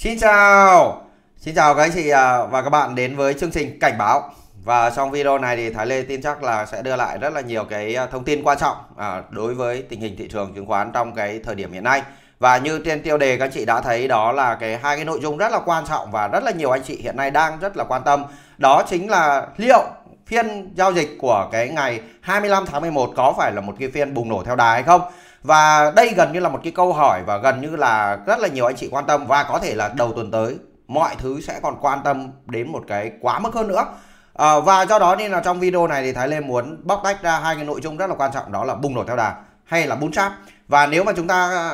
Xin chào Xin chào các anh chị à, và các bạn đến với chương trình cảnh báo Và trong video này thì Thái Lê tin chắc là sẽ đưa lại rất là nhiều cái à, thông tin quan trọng à, Đối với tình hình thị trường chứng khoán trong cái thời điểm hiện nay Và như trên tiêu đề các anh chị đã thấy đó là cái hai cái nội dung rất là quan trọng Và rất là nhiều anh chị hiện nay đang rất là quan tâm Đó chính là liệu phiên giao dịch của cái ngày 25 tháng 11 có phải là một cái phiên bùng nổ theo đà hay không và đây gần như là một cái câu hỏi và gần như là rất là nhiều anh chị quan tâm và có thể là đầu tuần tới mọi thứ sẽ còn quan tâm đến một cái quá mức hơn nữa. À, và do đó nên là trong video này thì Thái Lê muốn bóc tách ra hai cái nội dung rất là quan trọng đó là bùng nổ theo đà hay là bún sáp Và nếu mà chúng ta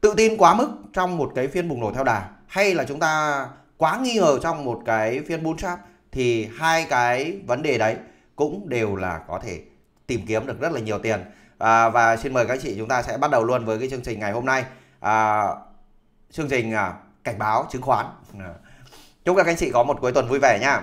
tự tin quá mức trong một cái phiên bùng nổ theo đà hay là chúng ta quá nghi ngờ trong một cái phiên bún sáp thì hai cái vấn đề đấy cũng đều là có thể tìm kiếm được rất là nhiều tiền à, và xin mời các chị chúng ta sẽ bắt đầu luôn với cái chương trình ngày hôm nay à, chương trình à, cảnh báo chứng khoán à. chúc các anh chị có một cuối tuần vui vẻ nha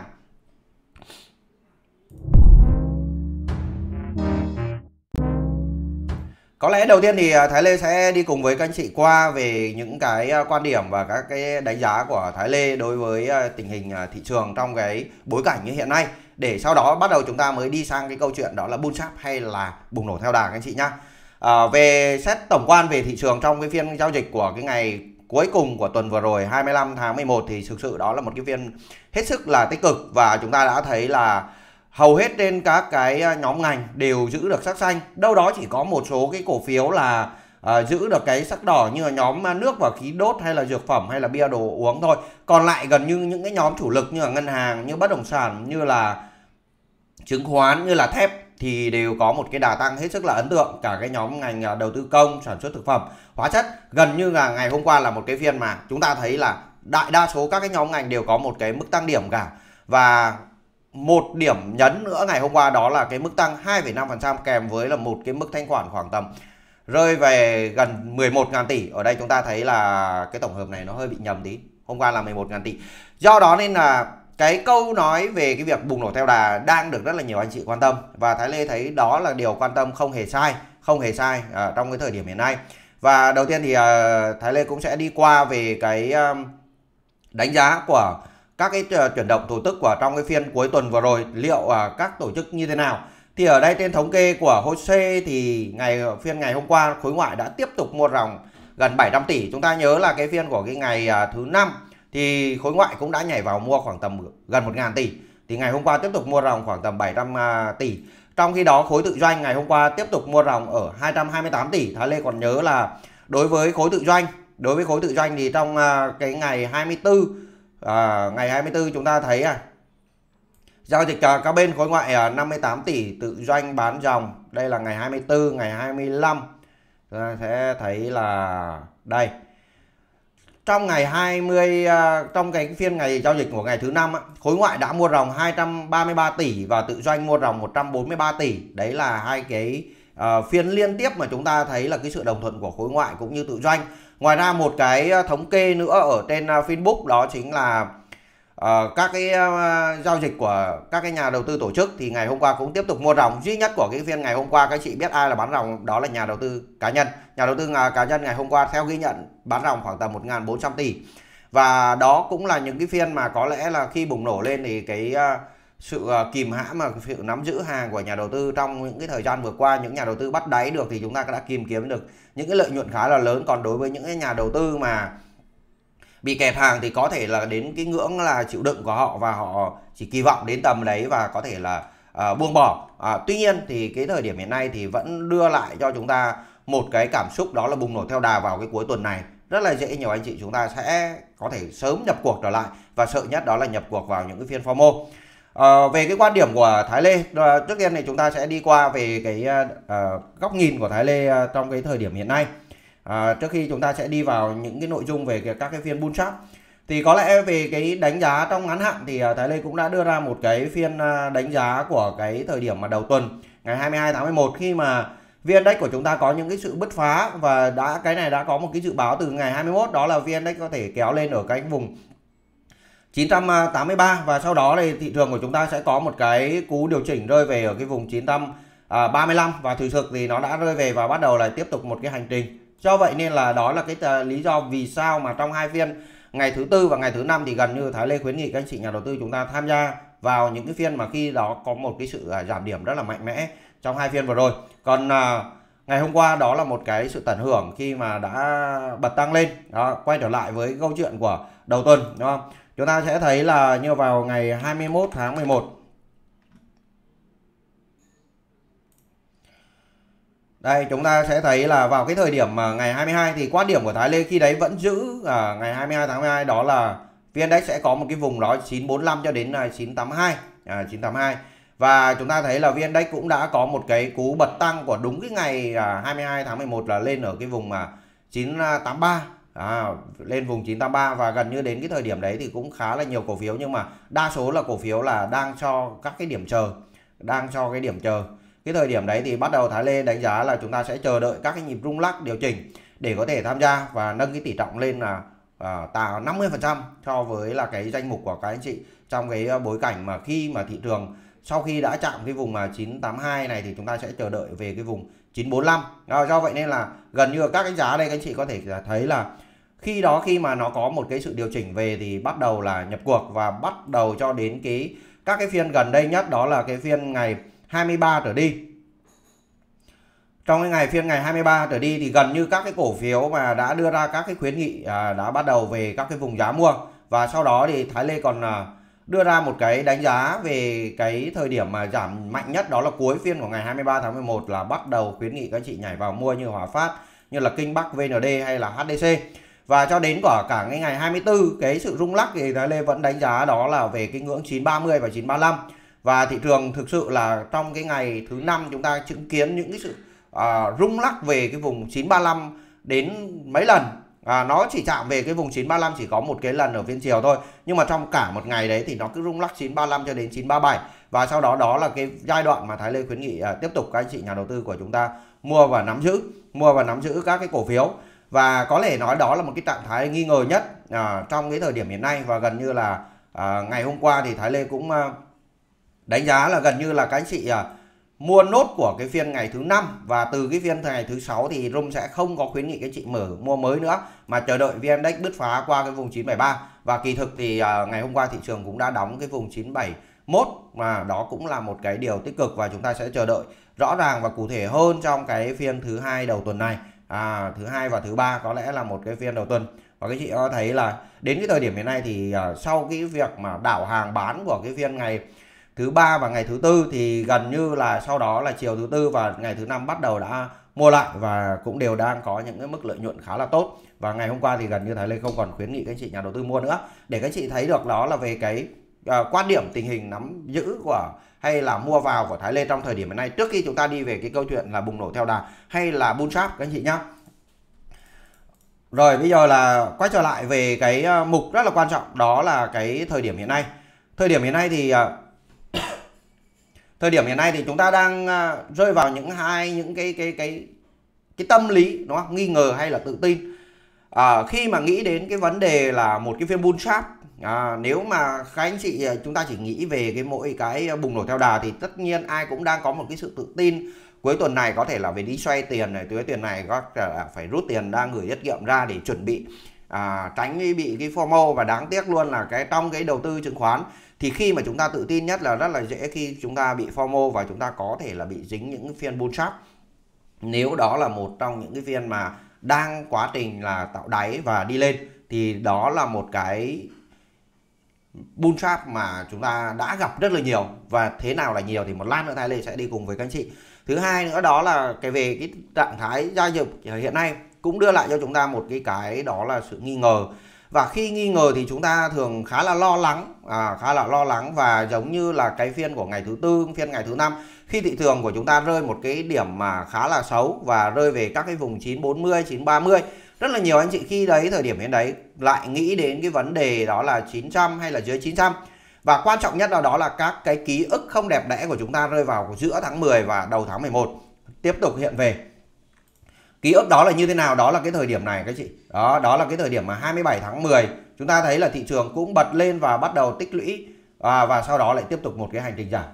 có lẽ đầu tiên thì à, Thái Lê sẽ đi cùng với các anh chị qua về những cái à, quan điểm và các cái đánh giá của Thái Lê đối với à, tình hình thị trường trong cái bối cảnh như hiện nay để sau đó bắt đầu chúng ta mới đi sang cái câu chuyện đó là bull sharp hay là bùng nổ theo đà các anh chị nhá. À, về xét tổng quan về thị trường trong cái phiên giao dịch của cái ngày cuối cùng của tuần vừa rồi 25 tháng 11 thì thực sự đó là một cái phiên hết sức là tích cực và chúng ta đã thấy là hầu hết trên các cái à, nhóm ngành đều giữ được sắc xanh đâu đó chỉ có một số cái cổ phiếu là uh, giữ được cái sắc đỏ như là nhóm à, nước và khí đốt hay là dược phẩm hay là bia đồ uống thôi còn lại gần như những cái nhóm chủ lực như là ngân hàng như bất động sản như là chứng khoán như là thép thì đều có một cái đà tăng hết sức là ấn tượng cả cái nhóm ngành đầu tư công sản xuất thực phẩm hóa chất gần như là ngày hôm qua là một cái phiên mà chúng ta thấy là đại đa số các cái nhóm ngành đều có một cái mức tăng điểm cả và một điểm nhấn nữa ngày hôm qua đó là cái mức tăng 2,5% kèm với là một cái mức thanh khoản khoảng tầm rơi về gần 11.000 tỷ. Ở đây chúng ta thấy là cái tổng hợp này nó hơi bị nhầm tí. Hôm qua là 11.000 tỷ. Do đó nên là cái câu nói về cái việc bùng nổ theo đà đang được rất là nhiều anh chị quan tâm và Thái Lê thấy đó là điều quan tâm không hề sai, không hề sai à, trong cái thời điểm hiện nay. Và đầu tiên thì à, Thái Lê cũng sẽ đi qua về cái à, đánh giá của các cái ờ, chuyển động thủ tức của trong cái phiên cuối tuần vừa rồi liệu ờ, các tổ chức như thế nào thì ở đây trên thống kê của HOSE thì ngày ờ, phiên ngày hôm qua khối ngoại đã tiếp tục mua ròng gần 700 tỷ chúng ta nhớ là cái phiên của cái ngày thứ năm thì khối ngoại cũng đã nhảy vào mua khoảng tầm gần 1.000 tỷ thì ngày hôm qua tiếp tục mua ròng khoảng tầm 700 tỷ trong khi đó khối tự doanh ngày hôm qua tiếp tục mua ròng ở 228 tỷ Thái Lê còn nhớ là đối với khối tự doanh đối với khối tự doanh thì trong cái ngày 24 à, ngày 24 chúng ta thấy à giao dịch à, các bên khối ngoại à, 58 tỷ tự doanh bán dòng đây là ngày 24 ngày 25 chúng ta sẽ thấy là đây trong ngày 20 à, trong cái phiên ngày giao dịch của ngày thứ năm khối ngoại đã mua ròng 233 tỷ và tự doanh mua ròng 143 tỷ đấy là hai cái uh, phiên liên tiếp mà chúng ta thấy là cái sự đồng thuận của khối ngoại cũng như tự doanh Ngoài ra một cái ờ, thống kê nữa ở trên ờ, Facebook đó chính là uh, các cái uh, giao dịch của các cái nhà đầu tư tổ chức thì ngày hôm qua cũng tiếp tục mua ròng duy nhất của cái phiên ngày hôm qua các chị biết ai là bán ròng đó là nhà đầu tư cá nhân nhà đầu tư cá nhân ngày hôm qua theo ghi nhận bán ròng khoảng tầm 1.400 tỷ và đó cũng là những cái phiên mà có lẽ là khi bùng nổ lên thì cái uh, sự à, kìm hãm mà sự nắm giữ hàng của nhà đầu tư trong những cái thời gian vừa qua những nhà đầu tư bắt đáy được thì chúng ta đã kìm kiếm được những cái lợi nhuận khá là lớn còn đối với những cái nhà đầu tư mà bị kẹp hàng thì có thể là đến cái ngưỡng là chịu đựng của họ và họ chỉ kỳ vọng đến tầm đấy và có thể là uh, buông bỏ uh, tuy nhiên thì cái thời điểm hiện nay thì vẫn đưa lại cho chúng ta một cái cảm xúc đó là bùng nổ theo đà vào cái cuối tuần này rất là dễ nhiều anh chị chúng ta sẽ có thể sớm nhập cuộc trở lại và sợ nhất đó là nhập cuộc vào những cái phiên FOMO À, về cái quan điểm của Thái Lê, ờ, trước tiên này chúng ta sẽ đi qua về cái à, góc nhìn của Thái Lê trong cái thời điểm hiện nay. À, trước khi chúng ta sẽ đi vào những cái nội dung về các cái phiên bull sharp. Thì có lẽ về cái đánh giá trong ngắn hạn thì Thái Lê cũng đã đưa ra một cái phiên đánh giá của cái thời điểm mà đầu tuần ngày 22 tháng 11 khi mà VN-Index của chúng ta có những cái sự bứt phá và đã cái này đã có một cái dự báo từ ngày 21 đó là VN-Index có thể kéo lên ở cái vùng 983 và sau đó thì thị trường của chúng ta sẽ có một cái cú điều chỉnh rơi về ở cái vùng 935 à, và thực sự thì nó đã rơi về và bắt đầu là tiếp tục một cái hành trình. cho vậy nên là đó là cái à, lý do vì sao mà trong hai phiên ngày thứ tư và ngày thứ năm thì gần như Thái Lê khuyến nghị các anh chị nhà đầu tư chúng ta tham gia vào những cái phiên mà khi đó có một cái sự à, giảm điểm rất là mạnh mẽ trong hai phiên vừa rồi. Còn ngày hôm qua đó là một cái sự tận hưởng khi mà đã bật tăng lên. Đó, quay trở lại với câu chuyện của đầu tuần đúng không? Chúng ta sẽ thấy là như vào ngày 21 tháng 11 Đây chúng ta sẽ thấy là vào cái thời điểm mà ngày 22 thì quan điểm của Thái Lê khi đấy vẫn giữ à, ngày 22 tháng 12 đó là VNDAX sẽ có một cái vùng đó 945 cho đến 982 à, 982 à, và chúng ta thấy là VNDAX cũng đã có một cái cú bật tăng của đúng cái ngày à, 22 tháng 11 là lên ở cái vùng mà 983 à, lên vùng 983 và gần như đến cái thời điểm đấy thì cũng khá là nhiều cổ phiếu nhưng mà đa số là cổ phiếu là đang cho các cái điểm chờ đang cho cái điểm chờ cái thời điểm đấy thì bắt đầu Thái Lê đánh giá là chúng ta sẽ chờ đợi các cái nhịp rung lắc điều chỉnh để có thể tham gia và nâng cái tỷ trọng lên là à, tạo 50% so với là cái danh mục của các anh chị trong cái ờ, bối cảnh mà khi mà thị trường sau khi đã chạm cái vùng mà 982 này thì chúng ta sẽ chờ đợi về cái vùng 945 à, ờ, do vậy nên là gần như các cái giá đây các anh chị có thể thấy là khi đó khi mà nó có một cái sự điều chỉnh về thì bắt đầu là nhập cuộc và bắt đầu cho đến cái các cái phiên gần đây nhất đó là cái phiên ngày 23 trở đi trong cái ngày phiên ngày 23 trở đi thì gần như các cái cổ phiếu mà đã đưa ra các cái khuyến nghị à, đã bắt đầu về các cái vùng giá mua và sau đó thì Thái Lê còn à, đưa ra một cái đánh giá về cái thời điểm mà giảm mạnh nhất đó là cuối phiên của ngày 23 tháng 11 là bắt đầu khuyến nghị các chị nhảy vào mua như Hòa Phát, như là Kinh Bắc VND hay là HDC và cho đến cả cả ngày ngày 24 cái sự rung lắc thì Thái Lê vẫn đánh giá đó là về cái ngưỡng 930 và 935 và thị trường thực sự là trong cái ngày thứ năm chúng ta chứng kiến những cái sự à, rung lắc về cái vùng 935 đến mấy lần à, nó chỉ chạm về cái vùng 935 chỉ có một cái lần ở phiên chiều thôi nhưng mà trong cả một ngày đấy thì nó cứ rung lắc 935 cho đến 937 và sau đó đó là cái giai đoạn mà Thái Lê khuyến nghị à, tiếp tục các anh chị nhà đầu tư của chúng ta mua và nắm giữ mua và nắm giữ các cái cổ phiếu và có thể nói đó là một cái trạng thái nghi ngờ nhất à, trong cái thời điểm hiện nay và gần như là à, ngày hôm qua thì Thái Lê cũng à, đánh giá là gần như là các chị à, mua nốt của cái phiên ngày thứ năm và từ cái phiên ngày thứ sáu thì Rum sẽ không có khuyến nghị các chị mở mua mới nữa mà chờ đợi VN Index bứt phá qua cái vùng 973 và kỳ thực thì à, ngày hôm qua thị trường cũng đã đóng cái vùng 971 mà đó cũng là một cái điều tích cực và chúng ta sẽ chờ đợi rõ ràng và cụ thể hơn trong cái phiên thứ hai đầu tuần này à, thứ hai và thứ ba có lẽ là một cái phiên đầu tuần và các chị có thấy là đến cái thời điểm hiện nay thì uh, sau cái việc mà đảo hàng bán của cái phiên ngày thứ ba và ngày thứ tư thì gần như là sau đó là chiều thứ tư và ngày thứ năm bắt đầu đã mua lại và cũng đều đang có những cái mức lợi nhuận khá là tốt và ngày hôm qua thì gần như Thái Lê không còn khuyến nghị các chị nhà đầu tư mua nữa để các chị thấy được đó là về cái uh, quan điểm tình hình nắm giữ của hay là mua vào của Thái Lê trong thời điểm hiện nay trước khi chúng ta đi về cái câu chuyện là bùng nổ theo đà hay là bull sharp các anh chị nhá. Rồi bây giờ là quay trở lại về cái ờ, mục rất là quan trọng đó là cái thời điểm hiện nay. Thời điểm hiện nay thì ờ, thời điểm hiện nay thì chúng ta đang ờ, rơi vào những hai những cái cái cái cái tâm lý đúng không? Nghi ngờ hay là tự tin. À, khi mà nghĩ đến cái vấn đề là một cái phiên bull sharp À, nếu mà các anh chị ờ, chúng ta chỉ nghĩ về cái mỗi cái ờ, bùng nổ theo đà thì tất nhiên ai cũng đang có một cái sự tự tin cuối tuần này có thể là về đi xoay tiền này cuối tuần này có phải rút tiền đang gửi tiết kiệm ra để chuẩn bị à, tránh bị cái FOMO và đáng tiếc luôn là cái trong cái đầu tư chứng khoán thì khi mà chúng ta tự tin nhất là rất là dễ khi chúng ta bị FOMO và chúng ta có thể là bị dính những phiên bull sharp nếu đó là một trong những cái phiên mà đang quá trình là tạo đáy và đi lên thì đó là một cái bull trap mà chúng ta đã gặp rất là nhiều và thế nào là nhiều thì một lát nữa Thái Lê sẽ đi cùng với các anh chị thứ hai nữa đó là cái về cái trạng thái giao dịch hiện nay cũng đưa lại cho chúng ta một cái cái đó là sự nghi ngờ và khi nghi ngờ thì chúng ta thường khá là lo lắng à, khá là lo lắng và giống như là cái phiên của ngày thứ tư phiên ngày thứ năm khi thị trường của chúng ta rơi một cái điểm mà khá là xấu và rơi về các cái vùng 940 930 rất là nhiều anh chị khi đấy thời điểm đến đấy lại nghĩ đến cái vấn đề đó là 900 hay là dưới 900 và quan trọng nhất là đó là các cái ký ức không đẹp đẽ của chúng ta rơi vào giữa tháng 10 và đầu tháng 11 tiếp tục hiện về ký ức đó là như thế nào đó là cái thời điểm này các chị đó đó là cái thời điểm mà 27 tháng 10 chúng ta thấy là thị trường cũng bật lên và bắt đầu tích lũy và và sau đó lại tiếp tục một cái hành trình giảm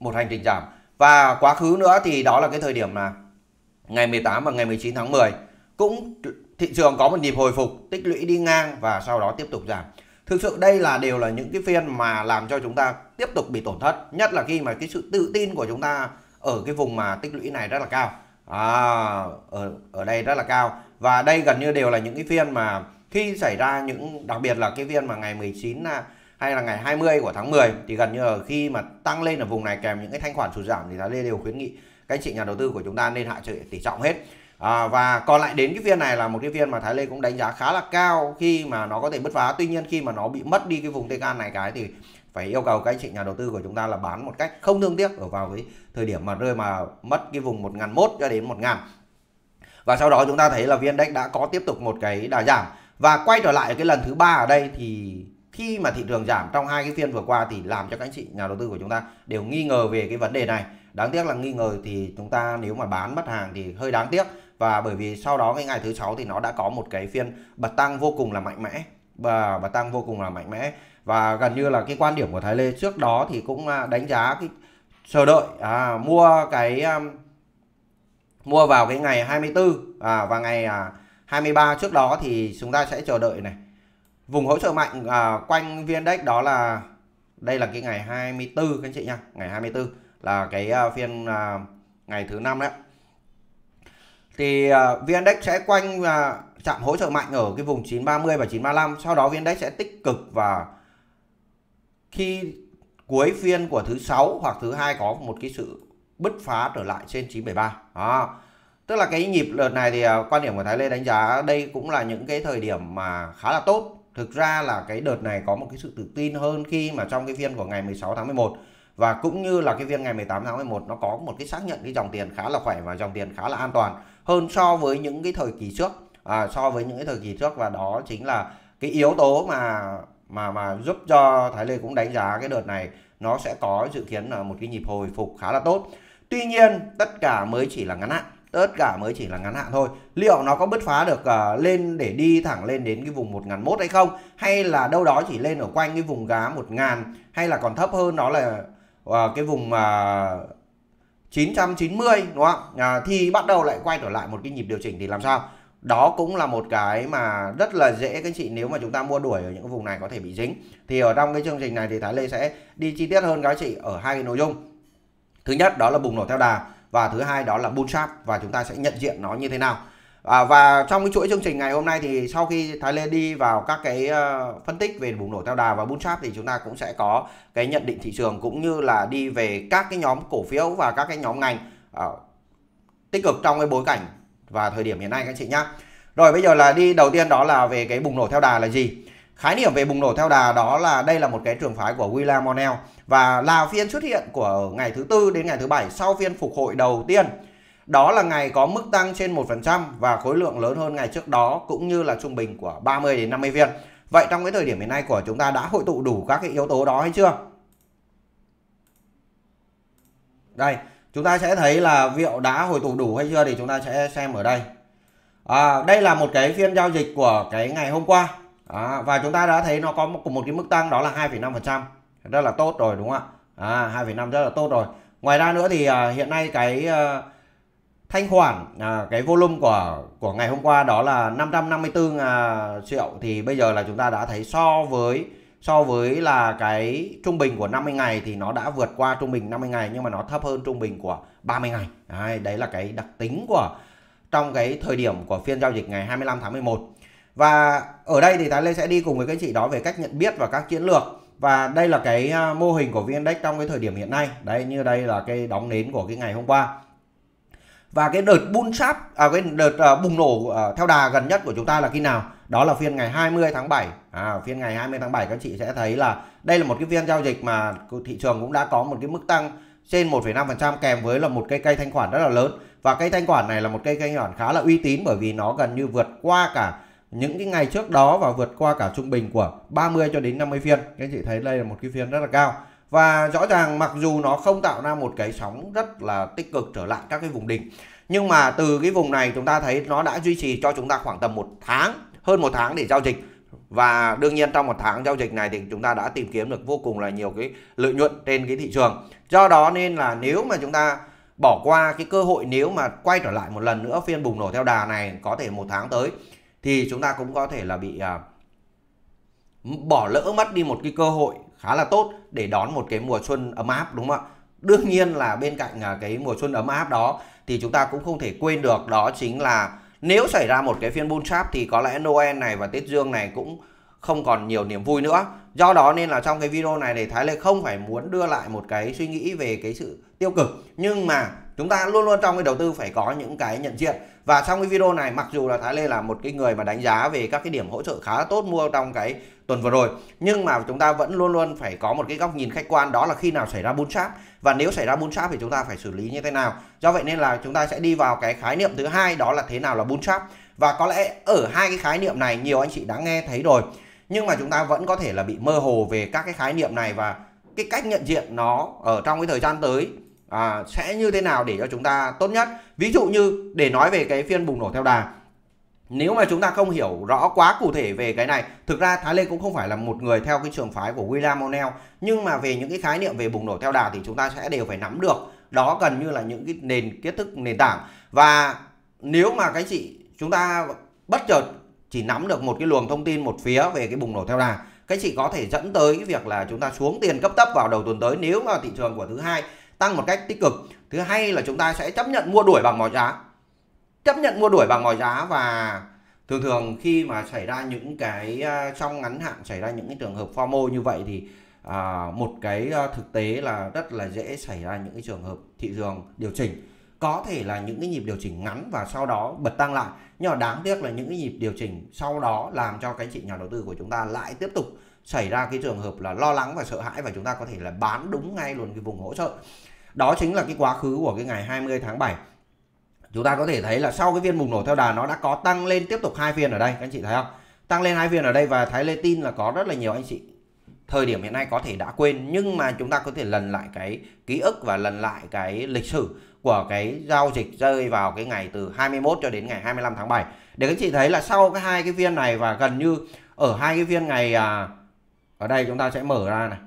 một hành trình giảm và quá khứ nữa thì đó là cái thời điểm là ngày 18 và ngày 19 tháng 10 cũng thị trường có một nhịp hồi phục tích lũy đi ngang và sau đó tiếp tục giảm. Thực sự đây là đều là những cái phiên mà làm cho chúng ta tiếp tục bị tổn thất, nhất là khi mà cái sự tự tin của chúng ta ở cái vùng mà tích lũy này rất là cao. À, ở ở đây rất là cao và đây gần như đều là những cái phiên mà khi xảy ra những đặc biệt là cái phiên mà ngày 19 là hay là ngày 20 của tháng 10 thì gần như là khi mà tăng lên ở vùng này kèm những cái thanh khoản sụt giảm thì giá lê đều khuyến nghị các anh chị nhà đầu tư của chúng ta nên hạ tỷ trọng hết à, và còn lại đến cái phiên này là một cái phiên mà Thái Lê cũng đánh giá khá là cao khi mà nó có thể bứt phá tuy nhiên khi mà nó bị mất đi cái vùng TK này cái thì phải yêu cầu các anh chị nhà đầu tư của chúng ta là bán một cách không thương tiếc ở vào cái thời điểm mà rơi mà mất cái vùng một ngàn 1001 cho đến một ngàn và sau đó chúng ta thấy là VN Index đã có tiếp tục một cái đà giảm và quay trở lại cái lần thứ ba ở đây thì khi mà thị trường giảm trong hai cái phiên vừa qua thì làm cho các anh chị nhà đầu tư của chúng ta đều nghi ngờ về cái vấn đề này đáng tiếc là nghi ngờ thì chúng ta nếu mà bán mất hàng thì hơi đáng tiếc và bởi vì sau đó cái ngày thứ sáu thì nó đã có một cái phiên bật tăng vô cùng là mạnh mẽ và bật tăng vô cùng là mạnh mẽ và gần như là cái quan điểm của Thái Lê trước đó thì cũng à, đánh giá cái chờ đợi à, mua cái um, mua vào cái ngày 24 à, và ngày à, 23 trước đó thì chúng ta sẽ chờ đợi này vùng hỗ trợ mạnh uh, quanh viên index đó là đây là cái ngày 24 các anh chị nha ngày 24 là cái uh, phiên uh, ngày thứ năm đấy thì uh, viên index sẽ quanh uh, chạm hỗ trợ mạnh ở cái vùng 930 và 935 sau đó viên index sẽ tích cực và khi cuối phiên của thứ sáu hoặc thứ hai có một cái sự bứt phá trở lại trên 973 đó. tức là cái nhịp lượt này thì quan điểm của Thái Lê đánh giá đây cũng là những cái thời điểm mà khá là tốt Thực ra là cái đợt này có một cái sự tự tin hơn khi mà trong cái phiên của ngày 16 tháng 11 và cũng như là cái phiên ngày 18 tháng 11 nó có một cái xác nhận cái dòng tiền khá là khỏe và dòng tiền khá là an toàn hơn so với những cái thời kỳ trước à, so với những cái thời kỳ trước và đó chính là cái yếu tố mà mà mà giúp cho Thái Lê cũng đánh giá cái đợt này nó sẽ có dự kiến là một cái nhịp hồi phục khá là tốt. Tuy nhiên tất cả mới chỉ là ngắn hạn tất cả mới chỉ là ngắn hạn thôi liệu nó có bứt phá được uh, lên để đi thẳng lên đến cái vùng một ngàn 1001 hay không hay là đâu đó chỉ lên ở quanh cái vùng giá ngàn hay là còn thấp hơn đó là uh, cái vùng uh, ờ, 990 đúng không ạ uh, thì bắt đầu lại quay trở lại một cái nhịp điều chỉnh thì làm sao đó cũng là một cái mà rất là dễ các chị nếu mà chúng ta mua đuổi ở những cái vùng này có thể bị dính thì ở trong cái chương trình này thì Thái Lê sẽ đi chi tiết hơn các chị ở hai cái nội dung thứ nhất đó là bùng nổ theo đà và thứ hai đó là bull sharp và chúng ta sẽ nhận diện nó như thế nào à, và trong cái chuỗi chương trình ngày hôm nay thì sau khi Thái Lê đi vào các cái uh, phân tích về bùng nổ theo đà và bull sharp thì chúng ta cũng sẽ có cái nhận định thị trường cũng như là đi về các cái nhóm cổ phiếu và các cái nhóm ngành uh, tích cực trong cái bối cảnh và thời điểm hiện nay các chị nhá rồi bây giờ là đi đầu tiên đó là về cái bùng nổ theo đà là gì Khái niệm về bùng nổ theo đà đó là đây là một cái trường phái của William Monell và là phiên xuất hiện của ngày thứ tư đến ngày thứ bảy sau phiên phục hồi đầu tiên. Đó là ngày có mức tăng trên 1% và khối lượng lớn hơn ngày trước đó cũng như là trung bình của 30 đến 50 viên Vậy trong cái thời điểm hiện nay của chúng ta đã hội tụ đủ các cái yếu tố đó hay chưa? Đây, chúng ta sẽ thấy là Việu đã hồi tụ đủ hay chưa thì chúng ta sẽ xem ở đây. À, đây là một cái phiên giao dịch của cái ngày hôm qua à, và chúng ta đã thấy nó có một, một cái mức tăng đó là 2,5% rất là tốt rồi đúng không ạ à, 2,5 rất là tốt rồi ngoài ra nữa thì à, hiện nay cái à, thanh khoản à, cái volume của của ngày hôm qua đó là 554 à, triệu thì bây giờ là chúng ta đã thấy so với so với là cái trung bình của 50 ngày thì nó đã vượt qua trung bình 50 ngày nhưng mà nó thấp hơn trung bình của 30 ngày đấy, đấy là cái đặc tính của trong cái thời điểm của phiên giao dịch ngày 25 tháng 11 và ở đây thì Thái Lê sẽ đi cùng với các chị đó về cách nhận biết và các chiến lược và đây là cái à, mô hình của VN-Index trong cái thời điểm hiện nay đây như đây là cái đóng nến của cái ngày hôm qua và cái đợt bull sharp à, cái đợt uh, bùng nổ uh, theo đà gần nhất của chúng ta là khi nào đó là phiên ngày 20 tháng 7 à, phiên ngày 20 tháng 7 các chị sẽ thấy là đây là một cái phiên giao dịch mà thị trường cũng đã có một cái mức tăng trên 1,5% kèm với là một cây cây thanh khoản rất là lớn và cây thanh khoản này là một cây thanh khoản khá là uy tín bởi vì nó gần như vượt qua cả những cái ngày trước đó và vượt qua cả trung bình của 30 cho đến 50 phiên. Các anh chị thấy đây là một cái phiên rất là cao. Và rõ ràng mặc dù nó không tạo ra một cái sóng rất là tích cực trở lại các cái vùng đỉnh. Nhưng mà từ cái vùng này chúng ta thấy nó đã duy trì cho chúng ta khoảng tầm một tháng, hơn một tháng để giao dịch. Và đương nhiên trong một tháng giao dịch này thì chúng ta đã tìm kiếm được vô cùng là nhiều cái lợi nhuận trên cái thị trường. Do đó nên là nếu mà chúng ta bỏ qua cái cơ hội nếu mà quay trở lại một lần nữa phiên bùng nổ theo đà này có thể một tháng tới thì chúng ta cũng có thể là bị uh, bỏ lỡ mất đi một cái cơ hội khá là tốt để đón một cái mùa xuân ấm áp đúng không ạ? Đương nhiên là bên cạnh uh, cái mùa xuân ấm áp đó thì chúng ta cũng không thể quên được đó chính là nếu xảy ra một cái phiên bull trap thì có lẽ Noel này và Tết Dương này cũng không còn nhiều niềm vui nữa. Do đó nên là trong cái video này thì Thái Lê không phải muốn đưa lại một cái suy nghĩ về cái sự tiêu cực. Nhưng mà chúng ta luôn luôn trong cái đầu tư phải có những cái nhận diện và trong cái video này mặc dù là Thái Lê là một cái người mà đánh giá về các cái điểm hỗ trợ khá tốt mua trong cái tuần vừa rồi nhưng mà chúng ta vẫn luôn luôn phải có một cái góc nhìn khách quan đó là khi nào xảy ra bull sharp và nếu xảy ra bull sharp thì chúng ta phải xử lý như thế nào do vậy nên là chúng ta sẽ đi vào cái khái niệm thứ hai đó là thế nào là bull sharp và có lẽ ở hai cái khái niệm này nhiều anh chị đã nghe thấy rồi nhưng mà chúng ta vẫn có thể là bị mơ hồ về các cái khái niệm này và cái cách nhận diện nó ở trong cái thời gian tới à, sẽ như thế nào để cho chúng ta tốt nhất ví dụ như để nói về cái phiên bùng nổ theo đà nếu mà chúng ta không hiểu rõ quá cụ thể về cái này thực ra Thái Lê cũng không phải là một người theo cái trường phái của William O'Neill nhưng mà về những cái khái niệm về bùng nổ theo đà thì chúng ta sẽ đều phải nắm được đó gần như là những cái nền kiến thức nền tảng và nếu mà cái chị chúng ta bất chợt chỉ nắm được một cái luồng thông tin một phía về cái bùng nổ theo đà cái chị có thể dẫn tới cái việc là chúng ta xuống tiền cấp tấp vào đầu tuần tới nếu mà thị trường của thứ hai tăng một cách tích cực thứ hai là chúng ta sẽ chấp nhận mua đuổi bằng mọi giá chấp nhận mua đuổi bằng mọi giá và thường thường khi mà xảy ra những cái ờ, trong ngắn hạn xảy ra những cái trường hợp FOMO như vậy thì à, một cái ờ, thực tế là rất là dễ xảy ra những cái trường hợp thị trường điều chỉnh có thể là những cái nhịp điều chỉnh ngắn và sau đó bật tăng lại nhưng mà đáng tiếc là những cái nhịp điều chỉnh sau đó làm cho cái chị nhà đầu tư của chúng ta lại tiếp tục xảy ra cái trường hợp là lo lắng và sợ hãi và chúng ta có thể là bán đúng ngay luôn cái vùng hỗ trợ đó chính là cái quá khứ của cái ngày 20 tháng 7 chúng ta có thể thấy là sau cái viên bùng nổ theo đà nó đã có tăng lên tiếp tục hai phiên ở đây các anh chị thấy không tăng lên hai phiên ở đây và thái lê tin là có rất là nhiều anh chị thời điểm hiện nay có thể đã quên nhưng mà chúng ta có thể lần lại cái ký ức và lần lại cái lịch sử của cái giao dịch rơi vào cái ngày từ 21 cho đến ngày 25 tháng 7 để các anh chị thấy là sau cái hai cái viên này và gần như ở hai cái viên ngày à, ở đây chúng ta sẽ mở ra này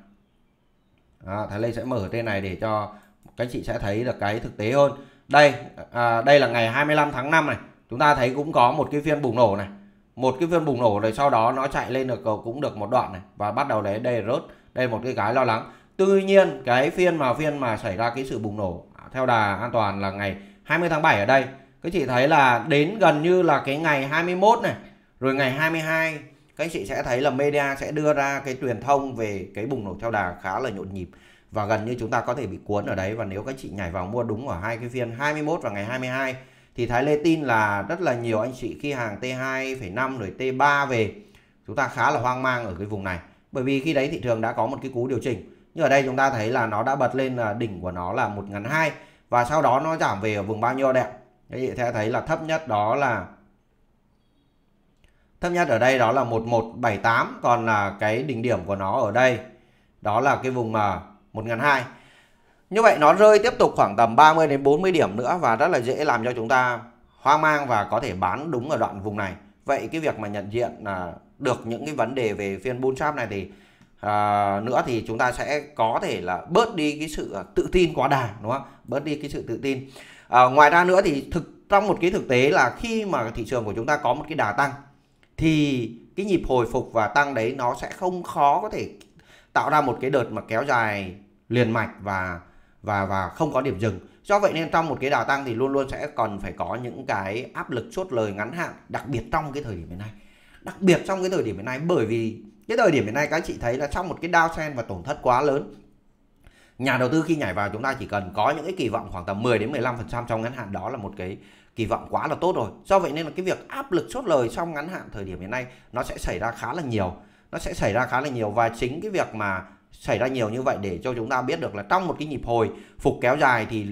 à, Thái Lê sẽ mở tên này để cho các chị sẽ thấy được cái thực tế hơn đây à, đây là ngày 25 tháng 5 này chúng ta thấy cũng có một cái phiên bùng nổ này một cái phiên bùng nổ rồi sau đó nó chạy lên được cũng được một đoạn này và bắt đầu đấy đây rớt đây một cái cái lo lắng tuy nhiên cái phiên mà phiên mà xảy ra cái sự bùng nổ theo đà an toàn là ngày 20 tháng 7 ở đây các chị thấy là đến gần như là cái ngày 21 này rồi ngày 22 các anh chị sẽ thấy là media sẽ đưa ra cái truyền thông về cái bùng nổ theo đà khá là nhộn nhịp và gần như chúng ta có thể bị cuốn ở đấy và nếu các chị nhảy vào mua đúng ở hai cái phiên 21 và ngày 22 thì Thái Lê tin là rất là nhiều anh chị khi hàng T2,5 rồi T3 về chúng ta khá là hoang mang ở cái vùng này bởi vì khi đấy thị trường đã có một cái cú điều chỉnh nhưng ở đây chúng ta thấy là nó đã bật lên là đỉnh của nó là một ngàn hai và sau đó nó giảm về ở vùng bao nhiêu đẹp các chị sẽ thấy là thấp nhất đó là thấp nhất ở đây đó là 1178 còn là cái đỉnh điểm của nó ở đây đó là cái vùng mà 1002 như vậy nó rơi tiếp tục khoảng tầm 30 đến 40 điểm nữa và rất là dễ làm cho chúng ta hoang mang và có thể bán đúng ở đoạn vùng này vậy cái việc mà nhận diện là được những cái vấn đề về phiên bull trap này thì à, nữa thì chúng ta sẽ có thể là bớt đi cái sự à, tự tin quá đà đúng không bớt đi cái sự tự tin à, ngoài ra nữa thì thực trong một cái thực tế là khi mà thị trường của chúng ta có một cái đà tăng thì cái nhịp hồi phục và tăng đấy nó sẽ không khó có thể tạo ra một cái đợt mà kéo dài liền mạch và và và không có điểm dừng. Do vậy nên trong một cái đà tăng thì luôn luôn sẽ còn phải có những cái áp lực chốt lời ngắn hạn, đặc biệt trong cái thời điểm hiện nay. Đặc biệt trong cái thời điểm hiện nay bởi vì cái thời điểm hiện nay các anh chị thấy là trong một cái đao downtrend và tổn thất quá lớn nhà đầu tư khi nhảy vào chúng ta chỉ cần có những cái kỳ vọng khoảng tầm 10 đến 15% trong ngắn hạn đó là một cái kỳ vọng quá là tốt rồi do vậy nên là cái việc áp lực chốt lời trong ngắn hạn thời điểm hiện nay nó sẽ xảy ra khá là nhiều nó sẽ xảy ra khá là nhiều và chính cái việc mà xảy ra nhiều như vậy để cho chúng ta biết được là trong một cái nhịp hồi phục kéo dài thì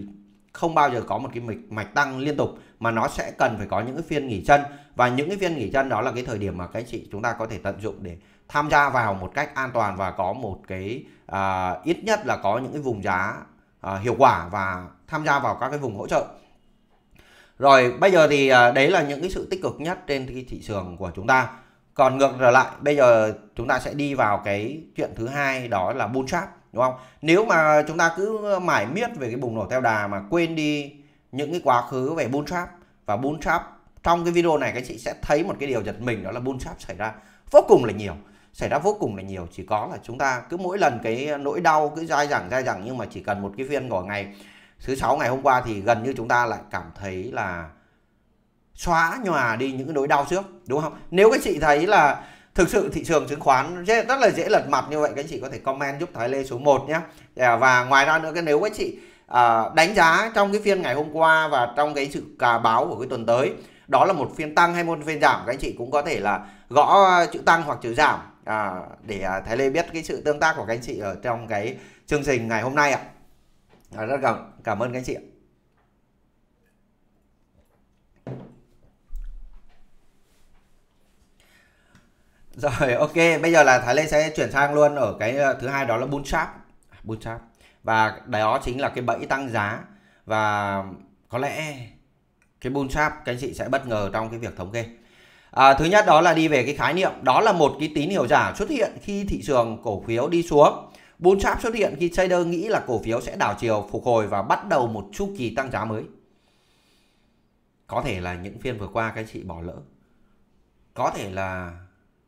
không bao giờ có một cái mạch, mạch tăng liên tục mà nó sẽ cần phải có những cái phiên nghỉ chân và những cái phiên nghỉ chân đó là cái thời điểm mà các anh chị chúng ta có thể tận dụng để tham gia vào một cách an toàn và có một cái à, ít nhất là có những cái vùng giá à, hiệu quả và tham gia vào các cái vùng hỗ trợ rồi bây giờ thì à, đấy là những cái sự tích cực nhất trên cái thị trường của chúng ta còn ngược trở lại bây giờ chúng ta sẽ đi vào cái chuyện thứ hai đó là bull trap đúng không nếu mà chúng ta cứ mải miết về cái bùng nổ theo đà mà quên đi những cái quá khứ về bull trap và bull trap trong cái video này các chị sẽ thấy một cái điều giật mình đó là bull trap xảy ra vô cùng là nhiều xảy ra vô cùng là nhiều chỉ có là chúng ta cứ mỗi lần cái nỗi đau cứ dai dẳng dai dẳng nhưng mà chỉ cần một cái viên ngồi ngày thứ sáu ngày hôm qua thì gần như chúng ta lại cảm thấy là xóa nhòa đi những nỗi đau trước đúng không nếu các chị thấy là thực sự thị trường chứng khoán rất là dễ lật mặt như vậy các chị có thể comment giúp thái lê số 1 nhé dạ, và ngoài ra nữa cái nếu các chị à, đánh giá trong cái phiên ngày hôm qua và trong cái sự cà báo của cái tuần tới đó là một phiên tăng hay một phiên giảm các anh chị cũng có thể là gõ chữ tăng hoặc chữ giảm à, để à, thái lê biết cái sự tương tác của các anh chị ở trong cái chương trình ngày hôm nay ạ à, rất cảm cảm ơn các anh chị ạ Rồi ok, bây giờ là Thái Lê sẽ chuyển sang luôn ở cái ờ, thứ hai đó là bull trap. Và đó chính là cái bẫy tăng giá và có lẽ cái bull các anh chị sẽ bất ngờ trong cái việc thống kê. À, thứ nhất đó là đi về cái khái niệm, đó là một cái tín hiệu giả xuất hiện khi thị trường cổ phiếu đi xuống Bốn sáp xuất hiện khi trader nghĩ là cổ phiếu sẽ đảo chiều phục hồi và bắt đầu một chu kỳ tăng giá mới. Có thể là những phiên vừa qua các chị bỏ lỡ. Có thể là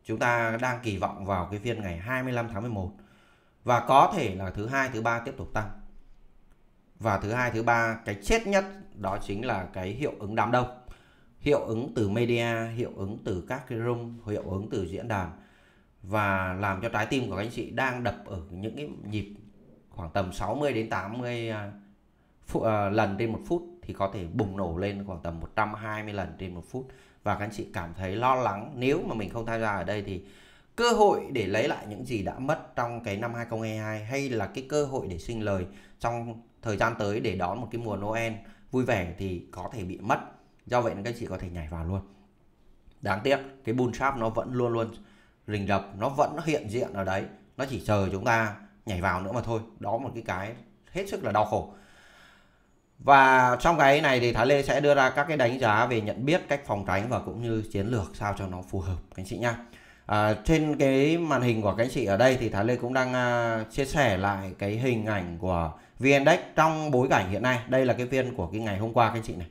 chúng ta đang kỳ vọng vào cái phiên ngày 25 tháng 11 và có thể là thứ hai thứ ba tiếp tục tăng. Và thứ hai thứ ba cái chết nhất đó chính là cái hiệu ứng đám đông. Hiệu ứng từ media, hiệu ứng từ các cái room, hiệu ứng từ diễn đàn và làm cho trái tim của các anh chị đang đập ở những cái nhịp khoảng tầm 60 đến 80 à, phút, à, lần trên một phút thì có thể bùng nổ lên khoảng tầm 120 lần trên một phút và các anh chị cảm thấy lo lắng nếu mà mình không tham gia ở đây thì cơ hội để lấy lại những gì đã mất trong cái năm 2022 hay là cái cơ hội để sinh lời trong thời gian tới để đón một cái mùa Noel vui vẻ thì có thể bị mất do vậy nên các anh chị có thể nhảy vào luôn đáng tiếc cái bull sharp nó vẫn luôn luôn rình rập nó vẫn hiện diện ở đấy nó chỉ chờ chúng ta nhảy vào nữa mà thôi đó một cái cái hết sức là đau khổ và trong cái này thì Thái Lê sẽ đưa ra các cái đánh giá về nhận biết cách phòng tránh và cũng như chiến lược sao cho nó phù hợp các anh chị nhá à, trên cái màn hình của các anh chị ở đây thì Thái Lê cũng đang uh, chia sẻ lại cái hình ảnh của VNDAX trong bối cảnh hiện nay đây là cái viên của cái ngày hôm qua các anh chị này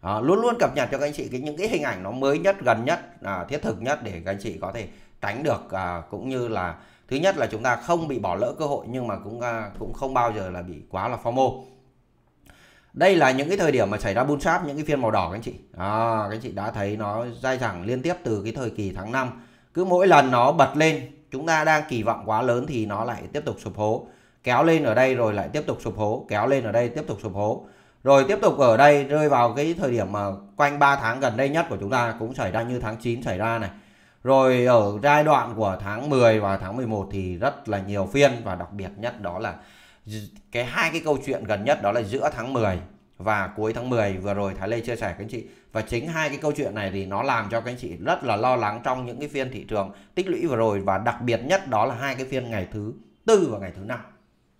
à, luôn luôn cập nhật cho các anh chị cái những cái hình ảnh nó mới nhất gần nhất à, thiết thực nhất để các anh chị có thể tránh được à, cũng như là thứ nhất là chúng ta không bị bỏ lỡ cơ hội nhưng mà cũng à, cũng không bao giờ là bị quá là FOMO đây là những cái thời điểm mà xảy ra bull sharp những cái phiên màu đỏ các anh chị à, các anh chị đã thấy nó dai dẳng liên tiếp từ cái thời kỳ tháng 5 cứ mỗi lần nó bật lên chúng ta đang kỳ vọng quá lớn thì nó lại tiếp tục sụp hố kéo lên ở đây rồi lại tiếp tục sụp hố kéo lên ở đây tiếp tục sụp hố rồi tiếp tục ở đây rơi vào cái thời điểm mà quanh 3 tháng gần đây nhất của chúng ta cũng xảy ra như tháng 9 xảy ra này rồi ở giai đoạn của tháng 10 và tháng 11 thì rất là nhiều phiên và đặc biệt nhất đó là cái hai cái câu chuyện gần nhất đó là giữa tháng 10 và cuối tháng 10 vừa rồi Thái Lê chia sẻ các anh chị và chính hai cái câu chuyện này thì nó làm cho các anh chị rất là lo lắng trong những cái phiên thị trường tích lũy vừa rồi và đặc biệt nhất đó là hai cái phiên ngày thứ tư và ngày thứ năm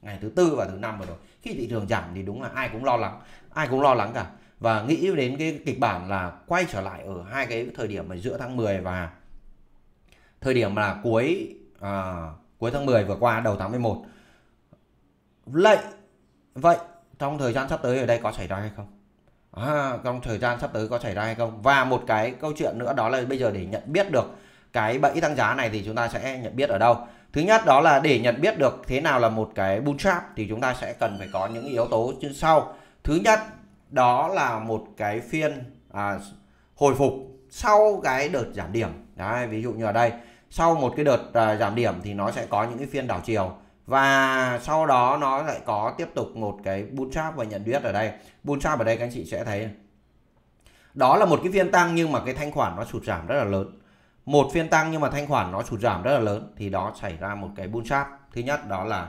ngày thứ tư và thứ năm vừa rồi khi thị trường giảm thì đúng là ai cũng lo lắng ai cũng lo lắng cả và nghĩ đến cái kịch bản là quay trở lại ở hai cái thời điểm mà giữa tháng 10 và thời điểm là cuối à, cuối tháng 10 vừa qua đầu tháng 11 lệnh vậy trong thời gian sắp tới ở đây có xảy ra hay không à, trong thời gian sắp tới có xảy ra hay không và một cái câu chuyện nữa đó là bây giờ để nhận biết được cái bẫy tăng giá này thì chúng ta sẽ nhận biết ở đâu thứ nhất đó là để nhận biết được thế nào là một cái bull trap thì chúng ta sẽ cần phải có những yếu tố trên sau thứ nhất đó là một cái phiên à, hồi phục sau cái đợt giảm điểm Đấy, ví dụ như ở đây sau một cái đợt à, giảm điểm thì nó sẽ có những cái phiên đảo chiều và sau đó nó lại có tiếp tục một cái bull và nhận biết ở đây bull ở đây các anh chị sẽ thấy đó là một cái phiên tăng nhưng mà cái thanh khoản nó sụt giảm rất là lớn một phiên tăng nhưng mà thanh khoản nó sụt giảm rất là lớn thì đó xảy ra một cái bull thứ nhất đó là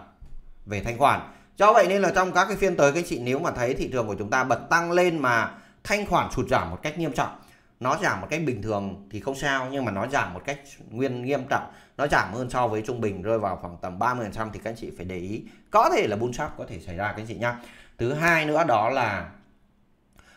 về thanh khoản do vậy nên là trong các cái phiên tới các anh chị nếu mà thấy thị trường của chúng ta bật tăng lên mà thanh khoản sụt giảm một cách nghiêm trọng nó giảm một cách bình thường thì không sao nhưng mà nó giảm một cách nguyên nghiêm trọng nó giảm hơn so với trung bình rơi vào khoảng tầm 30% thì các anh chị phải để ý có thể là bull sharp có thể xảy ra các anh chị nhá thứ hai nữa đó là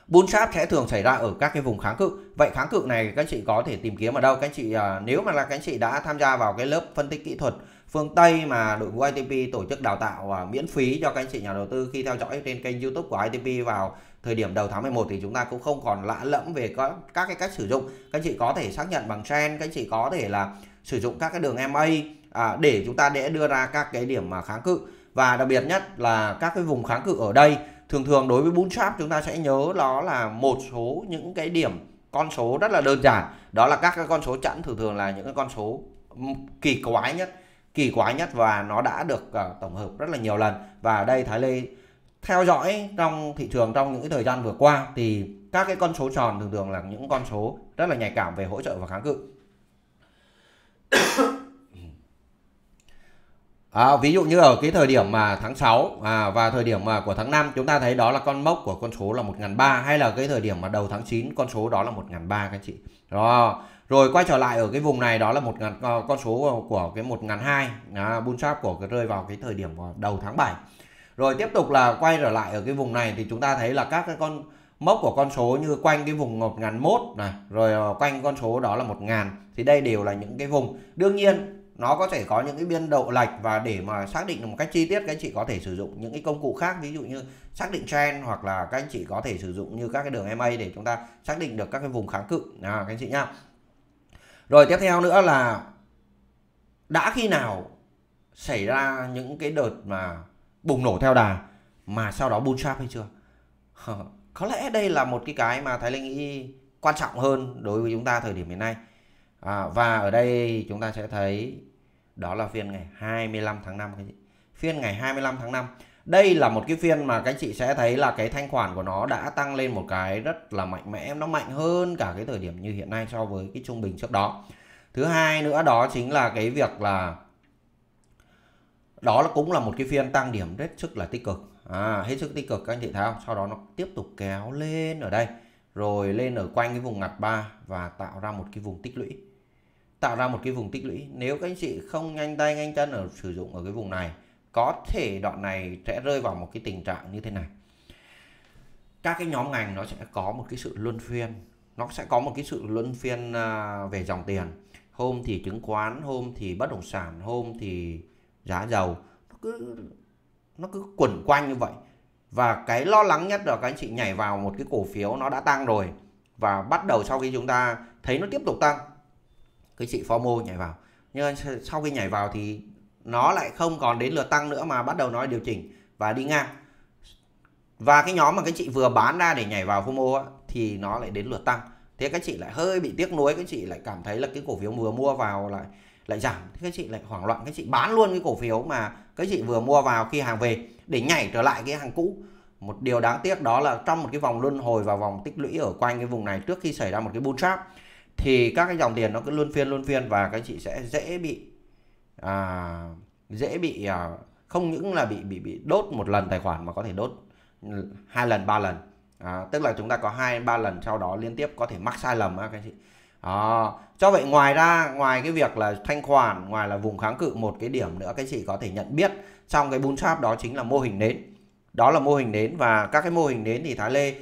bull sharp sẽ thường xảy ra ở các cái vùng kháng cự vậy kháng cự này các anh chị có thể tìm kiếm ở đâu các anh chị à, nếu mà là các anh chị đã tham gia vào cái lớp phân tích kỹ thuật phương Tây mà đội ngũ ITP tổ chức đào tạo à, miễn phí cho các anh chị nhà đầu tư khi theo dõi trên kênh YouTube của ITP vào thời điểm đầu tháng 11 thì chúng ta cũng không còn lạ lẫm về các các cái cách sử dụng các chị có thể xác nhận bằng trend các chị có thể là sử dụng các cái đường MA à, để chúng ta để đưa ra các cái điểm mà kháng cự và đặc biệt nhất là các cái vùng kháng cự ở đây thường thường đối với bootstrap chúng ta sẽ nhớ đó là một số những cái điểm con số rất là đơn giản đó là các cái con số chẵn thường thường là những cái con số kỳ quái nhất kỳ quái nhất và nó đã được uh, tổng hợp rất là nhiều lần và ở đây Thái Lê theo dõi trong thị trường trong những cái thời gian vừa qua thì các cái con số tròn thường thường là những con số rất là nhạy cảm về hỗ trợ và kháng cự À, ví dụ như ở cái thời điểm mà tháng 6 à, và thời điểm mà của tháng 5 chúng ta thấy đó là con mốc của con số là 1.300 hay là cái thời điểm mà đầu tháng 9 con số đó là 1.300 các anh chị. Đó. Rồi quay trở lại ở cái vùng này đó là một ờ, con số của cái 1.200 à, bull sharp của cái rơi vào cái thời điểm đầu tháng 7 rồi tiếp tục là quay trở lại ở cái vùng này thì chúng ta thấy là các cái con mốc của con số như quanh cái vùng 1001 này rồi ờ, quanh con số đó là 1000 thì đây đều là những cái vùng đương nhiên nó có thể có những cái biên độ lệch và để mà xác định được một cách chi tiết các anh chị có thể sử dụng những cái công cụ khác ví dụ như xác định trend hoặc là các anh chị có thể sử dụng như các cái đường MA để chúng ta xác định được các cái vùng kháng cự à, các anh chị nhá rồi tiếp theo nữa là đã khi nào xảy ra những cái đợt mà bùng nổ theo đà mà sau đó bull sharp hay chưa có lẽ đây là một cái cái mà thái linh nghĩ quan trọng hơn đối với chúng ta thời điểm hiện nay à, và ở đây chúng ta sẽ thấy đó là phiên ngày 25 tháng 5 cái gì? phiên ngày 25 tháng 5 đây là một cái phiên mà các chị sẽ thấy là cái thanh khoản của nó đã tăng lên một cái rất là mạnh mẽ nó mạnh hơn cả cái thời điểm như hiện nay so với cái trung bình trước đó thứ hai nữa đó chính là cái việc là đó là cũng là một cái phiên tăng điểm hết sức là tích cực à, hết sức tích cực các anh chị thấy không sau đó nó tiếp tục kéo lên ở đây rồi lên ở quanh cái vùng ngặt ba và tạo ra một cái vùng tích lũy tạo ra một cái vùng tích lũy nếu các anh chị không nhanh tay nhanh chân ở sử dụng ở cái vùng này có thể đoạn này sẽ rơi vào một cái tình trạng như thế này các cái nhóm ngành nó sẽ có một cái sự luân phiên nó sẽ có một cái sự luân phiên à, về dòng tiền hôm thì chứng khoán hôm thì bất động sản hôm thì giá dầu nó cứ nó cứ quẩn quanh như vậy và cái lo lắng nhất là các anh chị nhảy vào một cái cổ phiếu nó đã tăng rồi và bắt đầu sau khi chúng ta thấy nó tiếp tục tăng cái chị FOMO nhảy vào nhưng sau khi nhảy vào thì nó lại không còn đến lượt tăng nữa mà bắt đầu nói điều chỉnh và đi ngang và cái nhóm mà các chị vừa bán ra để nhảy vào FOMO á, thì nó lại đến lượt tăng thế các chị lại hơi bị tiếc nuối các chị lại cảm thấy là cái cổ phiếu vừa mua vào lại lại giảm thì các chị lại hoảng loạn các chị bán luôn cái cổ phiếu mà các chị vừa mua vào khi hàng về để nhảy trở lại cái hàng cũ một điều đáng tiếc đó là trong một cái vòng luân hồi và vòng tích lũy ở quanh cái vùng này trước khi xảy ra một cái bull trap thì các cái dòng tiền nó cứ luân phiên luân phiên và các chị sẽ dễ bị à, dễ bị à, không những là bị bị bị đốt một lần tài khoản mà có thể đốt hai lần ba lần à, tức là chúng ta có hai ba lần sau đó liên tiếp có thể mắc sai lầm á các chị à, cho vậy ngoài ra ngoài cái việc là thanh khoản ngoài là vùng kháng cự một cái điểm nữa các chị có thể nhận biết trong cái bún trap đó chính là mô hình nến đó là mô hình nến và các cái mô hình nến thì Thái Lê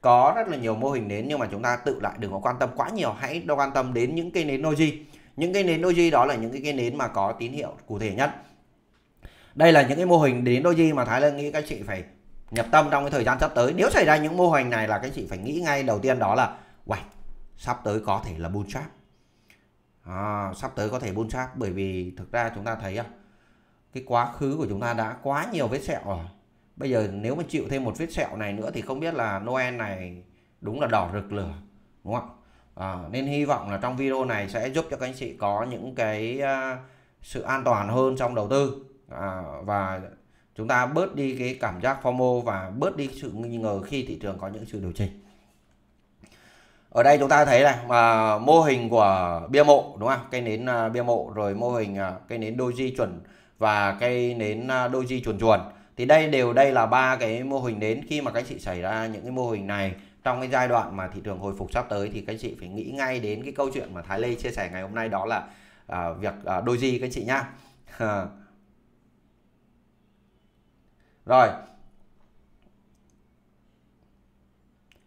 có rất là nhiều mô hình nến nhưng mà chúng ta tự lại đừng có quan tâm quá nhiều hãy đo quan tâm đến những cái nến Doji những cái nến Doji đó là những cái, cái nến mà có tín hiệu cụ thể nhất đây là những cái mô hình nến Doji mà Thái Lê nghĩ các chị phải nhập tâm trong cái thời gian sắp tới nếu xảy ra những mô hình này là các chị phải nghĩ ngay đầu tiên đó là wow sắp tới có thể là bull trap à, sắp tới có thể bull trap bởi vì thực ra chúng ta thấy không? cái quá khứ của chúng ta đã quá nhiều vết sẹo rồi bây giờ nếu mà chịu thêm một vết sẹo này nữa thì không biết là Noel này đúng là đỏ rực lửa đúng không à, nên hy vọng là trong video này sẽ giúp cho các anh chị có những cái à, sự an toàn hơn trong đầu tư à, và chúng ta bớt đi cái cảm giác FOMO và bớt đi sự nghi ngờ khi thị trường có những sự điều chỉnh ở đây chúng ta thấy này mà mô hình của bia mộ đúng không cây nến uh, bia mộ rồi mô hình uh, à, cây nến doji chuẩn và cây nến uh, à, doji chuẩn chuẩn thì đây đều đây là ba cái mô hình nến khi mà các chị xảy ra những cái mô hình này trong cái giai đoạn mà thị trường hồi phục sắp tới thì các chị phải nghĩ ngay đến cái câu chuyện mà Thái Lê chia sẻ ngày hôm nay đó là à, việc à, doji các chị nhá rồi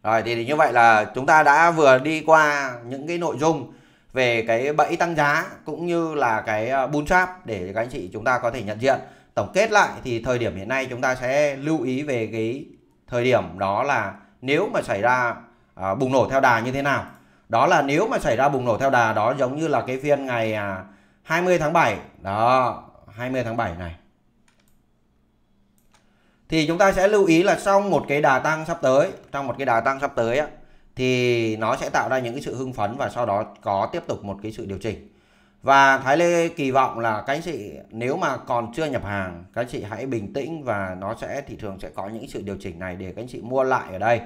Rồi thì, như vậy là chúng ta đã vừa đi qua những cái nội dung về cái bẫy tăng giá cũng như là cái ờ, bull trap để các anh chị chúng ta có thể nhận diện. Tổng kết lại thì thời điểm hiện nay chúng ta sẽ lưu ý về cái thời điểm đó là nếu mà xảy ra à, bùng nổ theo đà như thế nào. Đó là nếu mà xảy ra bùng nổ theo đà đó giống như là cái phiên ngày à, 20 tháng 7. Đó, 20 tháng 7 này thì chúng ta sẽ lưu ý là trong một cái đà tăng sắp tới trong một cái đà tăng sắp tới á, thì nó sẽ tạo ra những cái sự hưng phấn và sau đó có tiếp tục một cái sự điều chỉnh và Thái Lê kỳ vọng là các anh chị nếu mà còn chưa nhập hàng các anh chị hãy bình tĩnh và nó sẽ thị trường sẽ có những sự điều chỉnh này để các anh chị mua lại ở đây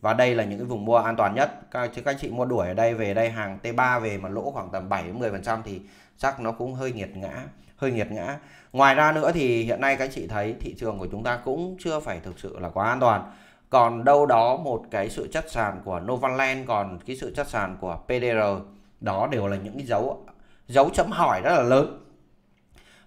và đây là những cái vùng mua an toàn nhất các, chứ các anh chị mua đuổi ở đây về đây hàng T3 về mà lỗ khoảng tầm 7 đến trăm thì chắc nó cũng hơi nghiệt ngã hơi nghiệt ngã ngoài ra nữa thì hiện nay các anh chị thấy thị trường của chúng ta cũng chưa phải thực sự là quá an toàn còn đâu đó một cái sự chất sàn của Novaland còn cái sự chất sàn của PDR đó đều là những cái dấu dấu chấm hỏi rất là lớn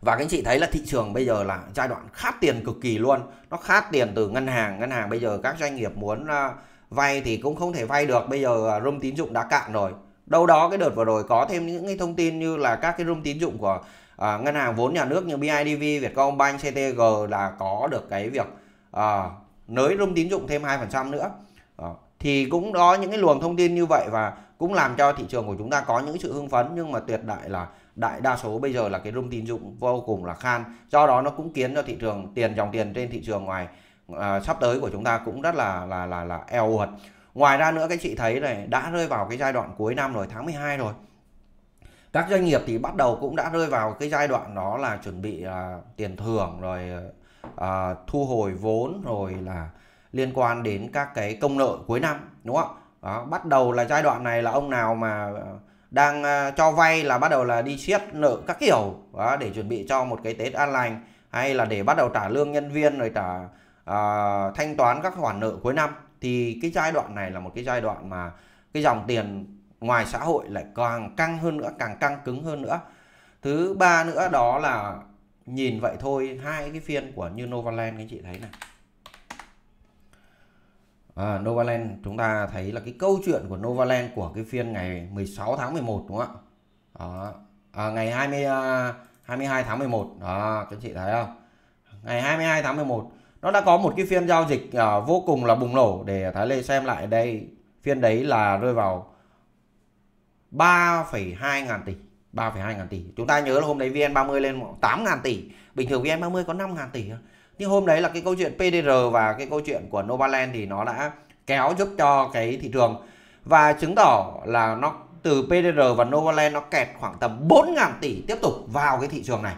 và các anh chị thấy là thị trường bây giờ là giai đoạn khát tiền cực kỳ luôn nó khát tiền từ ngân hàng ngân hàng bây giờ các doanh nghiệp muốn à, vay thì cũng không thể vay được bây giờ à, room tín dụng đã cạn rồi đâu đó cái đợt vừa rồi có thêm những cái thông tin như là các cái room tín dụng của à, ngân hàng vốn nhà nước như bidv vietcombank ctg là có được cái việc à, nới room tín dụng thêm 2% nữa à, thì cũng đó những cái luồng thông tin như vậy và cũng làm cho thị trường của chúng ta có những sự hưng phấn nhưng mà tuyệt đại là đại đa số bây giờ là cái room tín dụng vô cùng là khan do đó nó cũng khiến cho thị trường tiền dòng tiền trên thị trường ngoài à, sắp tới của chúng ta cũng rất là là là là eo uột ngoài ra nữa các chị thấy này đã rơi vào cái giai đoạn cuối năm rồi tháng 12 rồi các doanh nghiệp thì bắt đầu cũng đã rơi vào cái giai đoạn đó là chuẩn bị uh, tiền thưởng rồi uh, thu hồi vốn rồi là liên quan đến các cái công nợ cuối năm đúng không đó, bắt đầu là giai đoạn này là ông nào mà đang uh, cho vay là bắt đầu là đi siết nợ các kiểu đó, để chuẩn bị cho một cái tết an lành hay là để bắt đầu trả lương nhân viên rồi trả uh, thanh toán các khoản nợ cuối năm thì cái giai đoạn này là một cái giai đoạn mà cái dòng tiền ngoài xã hội lại càng căng hơn nữa càng căng cứng hơn nữa thứ ba nữa đó là nhìn vậy thôi hai cái phiên của như Novaland anh chị thấy này à, Novaland chúng ta thấy là cái câu chuyện của Novaland của cái phiên ngày 16 tháng 11 đúng không ạ đó. À, ngày 20 22 à, tháng 11 đó các chị thấy không ngày 22 tháng 11 nó đã có một cái phiên giao dịch uh, vô cùng là bùng nổ để Thái Lê xem lại đây phiên đấy là rơi vào 3,2 ngàn tỷ 3,2 ngàn tỷ chúng ta nhớ là hôm đấy VN30 lên 8 ngàn tỷ bình thường VN30 có 5 ngàn tỷ nhưng hôm đấy là cái câu chuyện PDR và cái câu chuyện của Novaland thì nó đã kéo giúp cho cái thị trường và chứng tỏ là nó từ PDR và Novaland nó kẹt khoảng tầm 4 ngàn tỷ tiếp tục vào cái thị trường này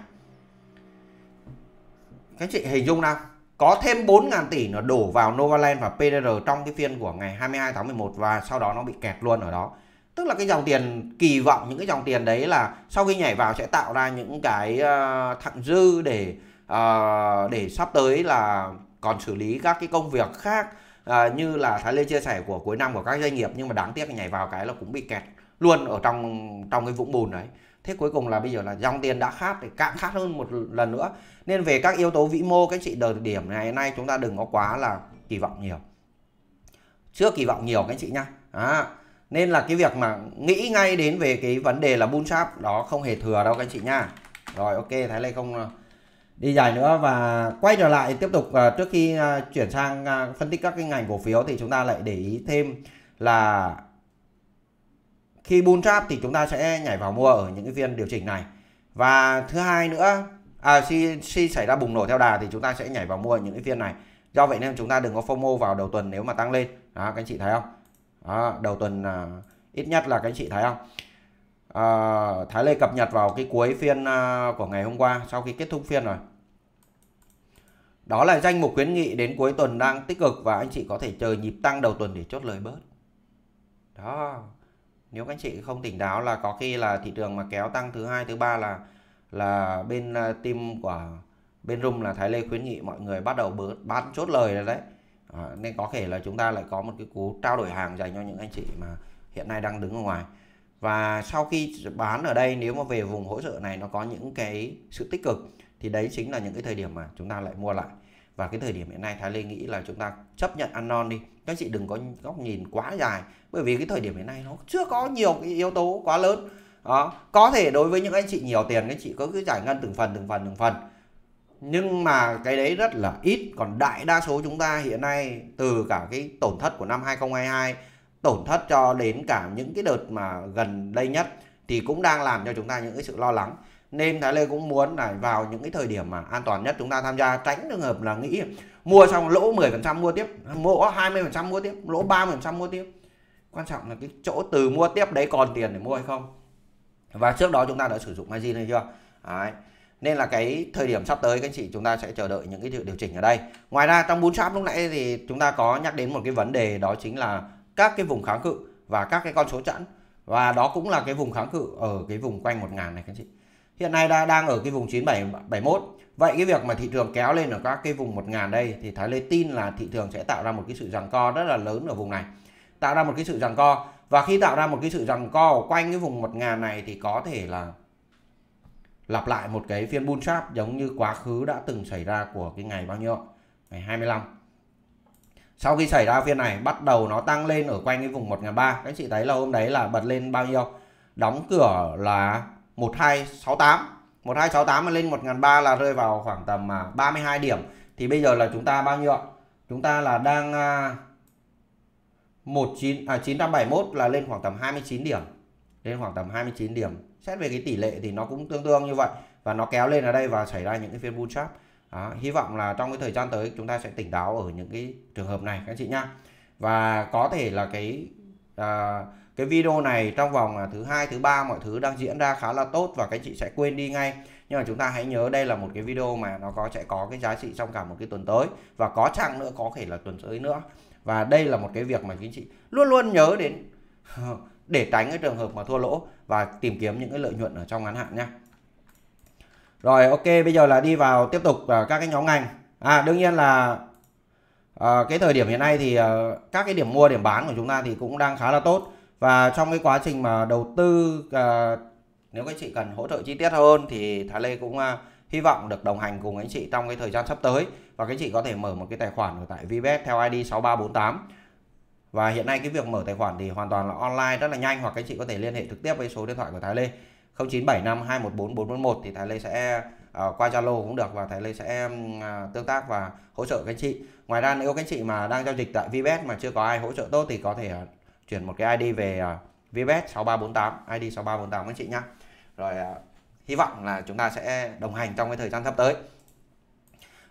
các chị hình dung nào có thêm 4 ngàn tỷ nó đổ vào Novaland và PDR trong cái phiên của ngày 22 tháng 11 và sau đó nó bị kẹt luôn ở đó tức là cái dòng tiền kỳ vọng những cái dòng tiền đấy là sau khi nhảy vào sẽ tạo ra những cái uh, thặng dư để uh, để sắp tới là còn xử lý các cái công việc khác uh, như là Thái Lê chia sẻ của cuối năm của các doanh nghiệp nhưng mà đáng tiếc nhảy vào cái là cũng bị kẹt luôn ở trong trong cái vũng bùn đấy thế cuối cùng là bây giờ là dòng tiền đã khát thì càng khát hơn một lần nữa nên về các yếu tố vĩ mô các chị đợt điểm ngày nay chúng ta đừng có quá là kỳ vọng nhiều chưa kỳ vọng nhiều các chị nhá à, nên là cái việc mà nghĩ ngay đến về cái vấn đề là bull sharp đó không hề thừa đâu các anh chị nha rồi ok thái lê không ờ, đi dài nữa và quay trở lại tiếp tục ờ, trước khi ờ, chuyển sang phân tích các cái ngành cổ phiếu thì chúng ta lại để ý thêm là khi bull trap thì chúng ta sẽ nhảy vào mua ở những cái viên điều chỉnh này và thứ hai nữa à, khi, khi xảy ra bùng nổ theo đà thì chúng ta sẽ nhảy vào mua ở những cái viên này do vậy nên chúng ta đừng có fomo vào đầu tuần nếu mà tăng lên đó các anh chị thấy không đó, đầu tuần à, ít nhất là các anh chị thấy không à, Thái Lê cập nhật vào cái cuối phiên à, của ngày hôm qua sau khi kết thúc phiên rồi đó là danh mục khuyến nghị đến cuối tuần đang tích cực và anh chị có thể chờ nhịp tăng đầu tuần để chốt lời bớt đó nếu các anh chị không tỉnh táo là có khi là thị trường mà kéo tăng thứ hai thứ ba là là bên à, team của bên room là Thái Lê khuyến nghị mọi người bắt đầu bớt bán chốt lời rồi đấy à, nên có thể là chúng ta lại có một cái cú trao đổi hàng dành cho những anh chị mà hiện nay đang đứng ở ngoài và sau khi bán ở đây nếu mà về vùng hỗ trợ này nó có những cái sự tích cực thì đấy chính là những cái thời điểm mà chúng ta lại mua lại và cái thời điểm hiện nay Thái Lê nghĩ là chúng ta chấp nhận ăn non đi các chị đừng có góc nhìn quá dài bởi vì cái thời điểm hiện nay nó chưa có nhiều cái yếu tố quá lớn đó có thể đối với những anh chị nhiều tiền các chị có cứ giải ngân từng phần từng phần từng phần nhưng mà cái đấy rất là ít còn đại đa số chúng ta hiện nay từ cả cái tổn thất của năm 2022 tổn thất cho đến cả những cái đợt mà gần đây nhất thì cũng đang làm cho chúng ta những cái sự lo lắng nên Thái Lê cũng muốn là vào những cái thời điểm mà an toàn nhất chúng ta tham gia tránh trường hợp là nghĩ mua xong lỗ 10% mua tiếp mua 20% mua tiếp lỗ 30% mua tiếp quan trọng là cái chỗ từ mua tiếp đấy còn tiền để mua hay không và trước đó chúng ta đã sử dụng margin hay chưa đấy nên là cái thời điểm sắp tới các anh chị chúng ta sẽ chờ đợi những cái sự điều chỉnh ở đây ngoài ra trong bốn sáp lúc nãy thì chúng ta có nhắc đến một cái vấn đề đó chính là các cái vùng kháng cự và các cái con số chẵn và đó cũng là cái vùng kháng cự ở cái vùng quanh 1.000 này các anh chị hiện nay đã đang ở cái vùng 9771 vậy cái việc mà thị trường kéo lên ở các cái vùng 1.000 đây thì Thái Lê tin là thị trường sẽ tạo ra một cái sự giằng co rất là lớn ở vùng này tạo ra một cái sự giằng co và khi tạo ra một cái sự giằng co quanh cái vùng 1.000 này thì có thể là lặp lại một cái phiên bull sharp giống như quá khứ đã từng xảy ra của cái ngày bao nhiêu ngày 25 sau khi xảy ra phiên này bắt đầu nó tăng lên ở quanh cái vùng 1003 các chị thấy là hôm đấy là bật lên bao nhiêu đóng cửa là 1268 1268 mà lên 1003 là rơi vào khoảng tầm 32 à, điểm thì bây giờ là chúng ta bao nhiêu chúng ta là đang 19 à 971 à, là lên khoảng tầm 29 điểm lên khoảng tầm 29 điểm xét về cái tỷ lệ thì nó cũng tương đương như vậy và nó kéo lên ở đây và xảy ra những cái phiên bull trap đó, hy vọng là trong cái thời gian tới chúng ta sẽ tỉnh táo ở những cái trường hợp này các chị nhá và có thể là cái à, cái video này trong vòng à, thứ hai thứ ba mọi thứ đang diễn ra khá là tốt và các chị sẽ quên đi ngay nhưng mà chúng ta hãy nhớ đây là một cái video mà nó có sẽ có cái giá trị trong cả một cái tuần tới và có chăng nữa có thể là tuần tới nữa và đây là một cái việc mà chính chị luôn luôn nhớ đến để tránh cái trường hợp mà thua lỗ và tìm kiếm những cái lợi nhuận ở trong ngắn hạn nhé. Rồi ok bây giờ là đi vào tiếp tục à, các cái nhóm ngành. À đương nhiên là à, cái thời điểm hiện nay thì à, các cái điểm mua điểm bán của chúng ta thì cũng đang khá là tốt và trong cái quá trình mà đầu tư à, nếu các chị cần hỗ trợ chi tiết hơn thì Thái Lê cũng à, hy vọng được đồng hành cùng anh chị trong cái thời gian sắp tới và các chị có thể mở một cái tài khoản ở tại VBS theo ID 6348 và hiện nay cái việc mở tài khoản thì hoàn toàn là online rất là nhanh hoặc các chị có thể liên hệ trực tiếp với số điện thoại của Thái Lê 0975 214 441 thì Thái Lê sẽ uh, qua Zalo cũng được và Thái Lê sẽ uh, tương tác và hỗ trợ các anh chị. Ngoài ra nếu các anh chị mà đang giao dịch tại Vbet mà chưa có ai hỗ trợ tốt thì có thể uh, chuyển một cái ID về uh, VBS 6348, ID 6348 các anh chị nhá. Rồi uh, hy vọng là chúng ta sẽ đồng hành trong cái thời gian sắp tới.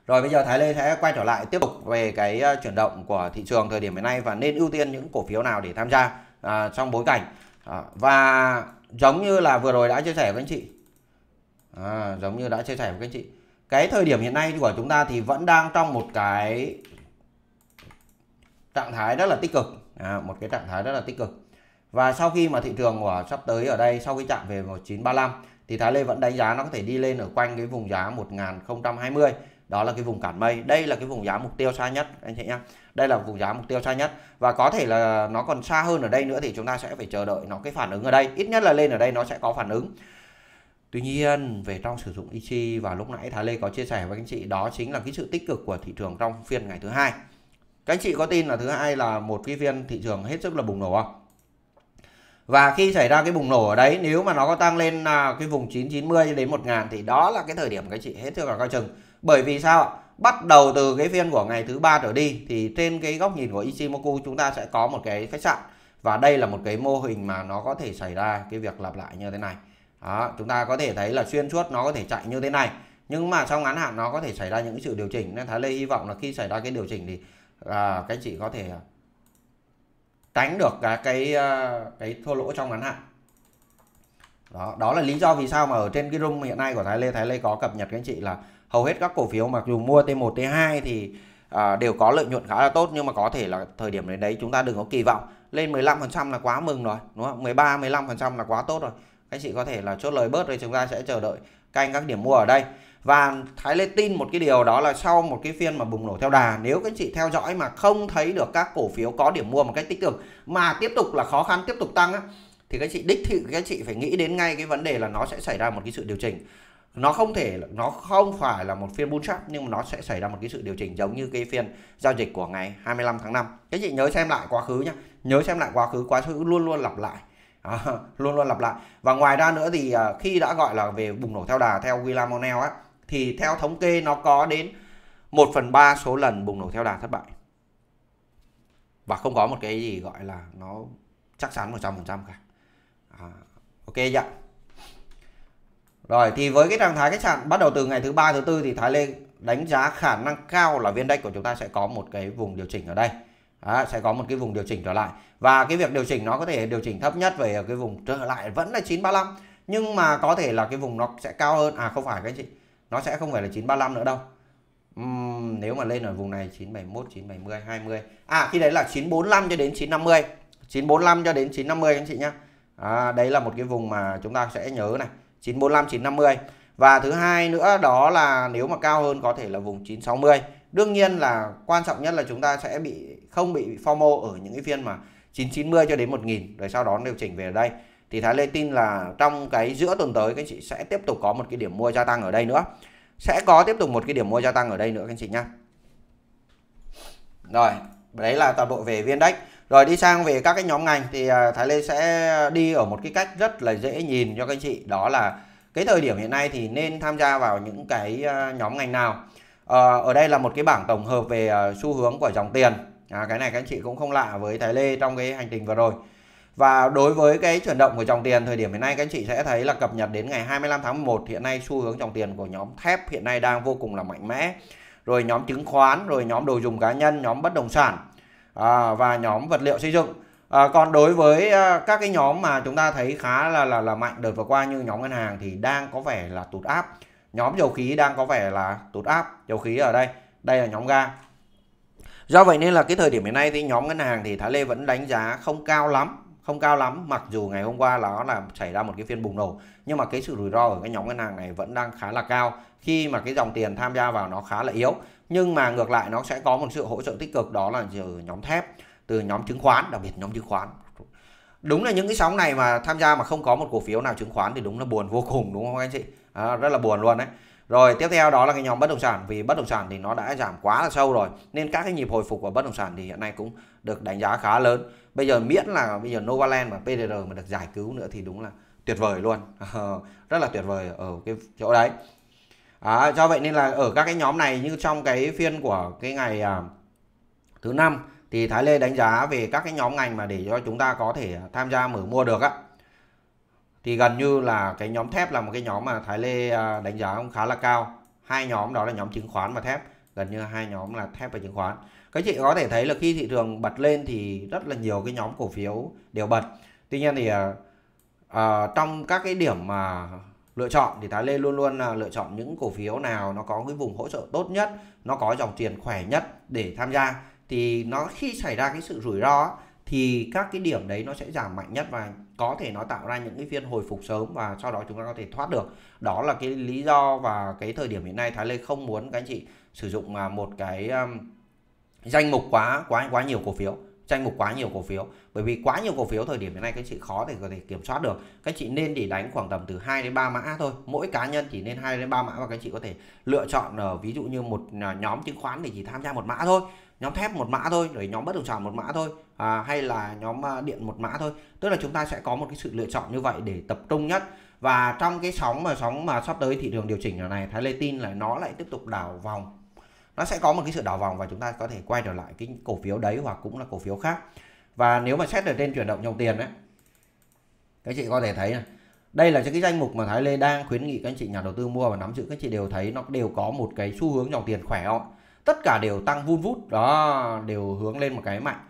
Rồi bây giờ Thái Lê sẽ quay trở lại tiếp tục về cái ờ, chuyển động của thị trường thời điểm hiện nay và nên ưu tiên những cổ phiếu nào để tham gia à, trong bối cảnh. À, và giống như là vừa rồi đã chia sẻ với anh chị. À, giống như đã chia sẻ với anh chị. Cái thời điểm hiện nay của chúng ta thì vẫn đang trong một cái trạng thái rất là tích cực. À, một cái trạng thái rất là tích cực. Và sau khi mà thị trường của sắp tới ở đây sau khi chạm về 1935 thì Thái Lê vẫn đánh giá nó có thể đi lên ở quanh cái vùng giá 1020 đó là cái vùng cản mây đây là cái vùng giá mục tiêu xa nhất anh chị nhé đây là vùng giá mục tiêu xa nhất và có thể là nó còn xa hơn ở đây nữa thì chúng ta sẽ phải chờ đợi nó cái phản ứng ở đây ít nhất là lên ở đây nó sẽ có phản ứng Tuy nhiên về trong sử dụng ichi và lúc nãy Thái Lê có chia sẻ với anh chị đó chính là cái sự tích cực của thị trường trong phiên ngày thứ hai. Các anh chị có tin là thứ hai là một cái phiên thị trường hết sức là bùng nổ không? Và khi xảy ra cái bùng nổ ở đấy nếu mà nó có tăng lên à, cái vùng 990 đến 1000 thì đó là cái thời điểm các anh chị hết sức là coi chừng bởi vì sao ạ bắt đầu từ cái phiên của ngày thứ ba trở đi thì trên cái góc nhìn của Ichimoku chúng ta sẽ có một cái khách sạn và đây là một cái mô hình mà nó có thể xảy ra cái việc lặp lại như thế này đó, chúng ta có thể thấy là xuyên suốt nó có thể chạy như thế này nhưng mà trong ngắn hạn nó có thể xảy ra những sự điều chỉnh nên Thái Lê hy vọng là khi xảy ra cái điều chỉnh thì à, các chị có thể tránh được cái cái, à, cái thua lỗ trong ngắn hạn đó đó là lý do vì sao mà ở trên cái room hiện nay của Thái Lê Thái Lê có cập nhật các anh chị là hầu hết các cổ phiếu mặc dù mua T1 T2 thì à, đều có lợi nhuận khá là tốt nhưng mà có thể là thời điểm đến đấy chúng ta đừng có kỳ vọng lên 15% là quá mừng rồi đúng không 13 15% là quá tốt rồi các chị có thể là chốt lời bớt rồi chúng ta sẽ chờ đợi canh các điểm mua ở đây và Thái Lê tin một cái điều đó là sau một cái phiên mà bùng nổ theo đà nếu các chị theo dõi mà không thấy được các cổ phiếu có điểm mua một cách tích cực mà tiếp tục là khó khăn tiếp tục tăng á, thì các chị đích thị các chị phải nghĩ đến ngay cái vấn đề là nó sẽ xảy ra một cái sự điều chỉnh nó không thể nó không phải là một phiên bull sharp nhưng mà nó sẽ xảy ra một cái sự điều chỉnh giống như cái phiên giao dịch của ngày 25 tháng 5 các chị nhớ xem lại quá khứ nhá nhớ xem lại quá khứ quá khứ luôn luôn lặp lại à, luôn luôn lặp lại và ngoài ra nữa thì à, khi đã gọi là về bùng nổ theo đà theo William O'Neill á thì theo thống kê nó có đến 1 phần 3 số lần bùng nổ theo đà thất bại và không có một cái gì gọi là nó chắc chắn 100% cả à, ok dạ rồi thì với cái trạng thái khách sạn bắt đầu từ ngày thứ ba thứ tư thì Thái Lê đánh giá khả năng cao là viên đách của chúng ta sẽ có một cái vùng điều chỉnh ở đây. À, sẽ có một cái vùng điều chỉnh trở lại và cái việc điều chỉnh nó có thể điều chỉnh thấp nhất về cái vùng trở lại vẫn là 935 nhưng mà có thể là cái vùng nó sẽ cao hơn à không phải các anh chị nó sẽ không phải là 935 nữa đâu uhm, nếu mà lên ở vùng này 971 970 20 à khi đấy là 945 cho đến 950 945 cho đến 950 anh chị nhé à, đấy là một cái vùng mà chúng ta sẽ nhớ này 945 950 và thứ hai nữa đó là nếu mà cao hơn có thể là vùng 960 đương nhiên là quan trọng nhất là chúng ta sẽ bị không bị FOMO ở những cái phiên mà 990 cho đến 1000 rồi sau đó điều chỉnh về đây thì Thái Lê tin là trong cái giữa tuần tới các anh chị sẽ tiếp tục có một cái điểm mua gia tăng ở đây nữa sẽ có tiếp tục một cái điểm mua gia tăng ở đây nữa các anh chị nhá rồi đấy là toàn bộ về viên index rồi đi sang về các cái nhóm ngành thì à, Thái Lê sẽ đi ở một cái cách rất là dễ nhìn cho các anh chị đó là cái thời điểm hiện nay thì nên tham gia vào những cái à, nhóm ngành nào. Ờ, ở đây là một cái bảng tổng hợp về à, xu hướng của dòng tiền. À, cái này các anh chị cũng không lạ với Thái Lê trong cái hành trình vừa rồi. Và đối với cái chuyển động của dòng tiền thời điểm hiện nay các anh chị sẽ thấy là cập nhật đến ngày 25 tháng 1 hiện nay xu hướng dòng tiền của nhóm thép hiện nay đang vô cùng là mạnh mẽ. Rồi nhóm chứng khoán, rồi nhóm đồ dùng cá nhân, nhóm bất động sản à, và nhóm vật liệu xây dựng à, còn đối với à, các cái nhóm mà chúng ta thấy khá là là là mạnh đợt vừa qua như nhóm ngân hàng thì đang có vẻ là tụt áp nhóm dầu khí đang có vẻ là tụt áp dầu khí ở đây đây là nhóm ga do vậy nên là cái thời điểm hiện nay thì nhóm ngân hàng thì Thái Lê vẫn đánh giá không cao lắm không cao lắm mặc dù ngày hôm qua nó là xảy ra một cái phiên bùng nổ nhưng mà cái sự rủi ro ở cái nhóm ngân hàng này vẫn đang khá là cao khi mà cái dòng tiền tham gia vào nó khá là yếu nhưng mà ngược lại nó sẽ có một sự hỗ trợ tích cực đó là từ nhóm thép từ nhóm chứng khoán đặc biệt nhóm chứng khoán đúng là những cái sóng này mà tham gia mà không có một cổ phiếu nào chứng khoán thì đúng là buồn vô cùng đúng không anh chị à, rất là buồn luôn đấy rồi tiếp theo đó là cái nhóm bất động sản vì bất động sản thì nó đã giảm quá là sâu rồi nên các cái nhịp hồi phục của bất động sản thì hiện nay cũng được đánh giá khá lớn bây giờ miễn là bây giờ Novaland và PDR mà được giải cứu nữa thì đúng là tuyệt vời luôn rất là tuyệt vời ở cái chỗ đấy à, do vậy nên là ở các cái nhóm này như trong cái phiên của cái ngày à, thứ năm thì Thái Lê đánh giá về các cái nhóm ngành mà để cho chúng ta có thể tham gia mở mua được á thì gần như là cái nhóm thép là một cái nhóm mà Thái Lê à, đánh giá cũng khá là cao hai nhóm đó là nhóm chứng khoán và thép gần như hai nhóm là thép và chứng khoán các chị có thể thấy là khi thị trường bật lên thì rất là nhiều cái nhóm cổ phiếu đều bật tuy nhiên thì à, à trong các cái điểm mà lựa chọn thì Thái Lê luôn luôn là lựa chọn những cổ phiếu nào nó có cái vùng hỗ trợ tốt nhất, nó có dòng tiền khỏe nhất để tham gia thì nó khi xảy ra cái sự rủi ro thì các cái điểm đấy nó sẽ giảm mạnh nhất và có thể nó tạo ra những cái phiên hồi phục sớm và sau đó chúng ta có thể thoát được đó là cái lý do và cái thời điểm hiện nay Thái Lê không muốn các anh chị sử dụng à, một cái danh mục quá quá quá nhiều cổ phiếu danh mục quá nhiều cổ phiếu bởi vì quá nhiều cổ phiếu thời điểm hiện nay các chị khó để có thể kiểm soát được các chị nên chỉ đánh khoảng tầm từ 2 đến 3 mã thôi mỗi cá nhân chỉ nên 2 đến 3 mã và các chị có thể lựa chọn ờ, ví dụ như một ờ, nhóm chứng khoán thì chỉ tham gia một mã thôi nhóm thép một mã thôi rồi nhóm bất động sản một mã thôi à, hay là nhóm ờ, điện một mã thôi tức là chúng ta sẽ có một cái sự lựa chọn như vậy để tập trung nhất và trong cái sóng mà sóng mà sắp tới thị trường điều chỉnh này Thái Lê tin là nó lại tiếp tục đảo vòng nó sẽ có một cái sự đảo vòng và chúng ta có thể quay trở lại cái cổ phiếu đấy hoặc cũng là cổ phiếu khác và nếu mà xét ở trên chuyển động dòng tiền đấy các chị có thể thấy này đây là những cái danh mục mà Thái Lê đang khuyến nghị các anh chị nhà đầu tư mua và nắm giữ các anh chị đều thấy nó đều có một cái xu hướng dòng tiền khỏe không tất cả đều tăng vun vút đó đều hướng lên một cái mạnh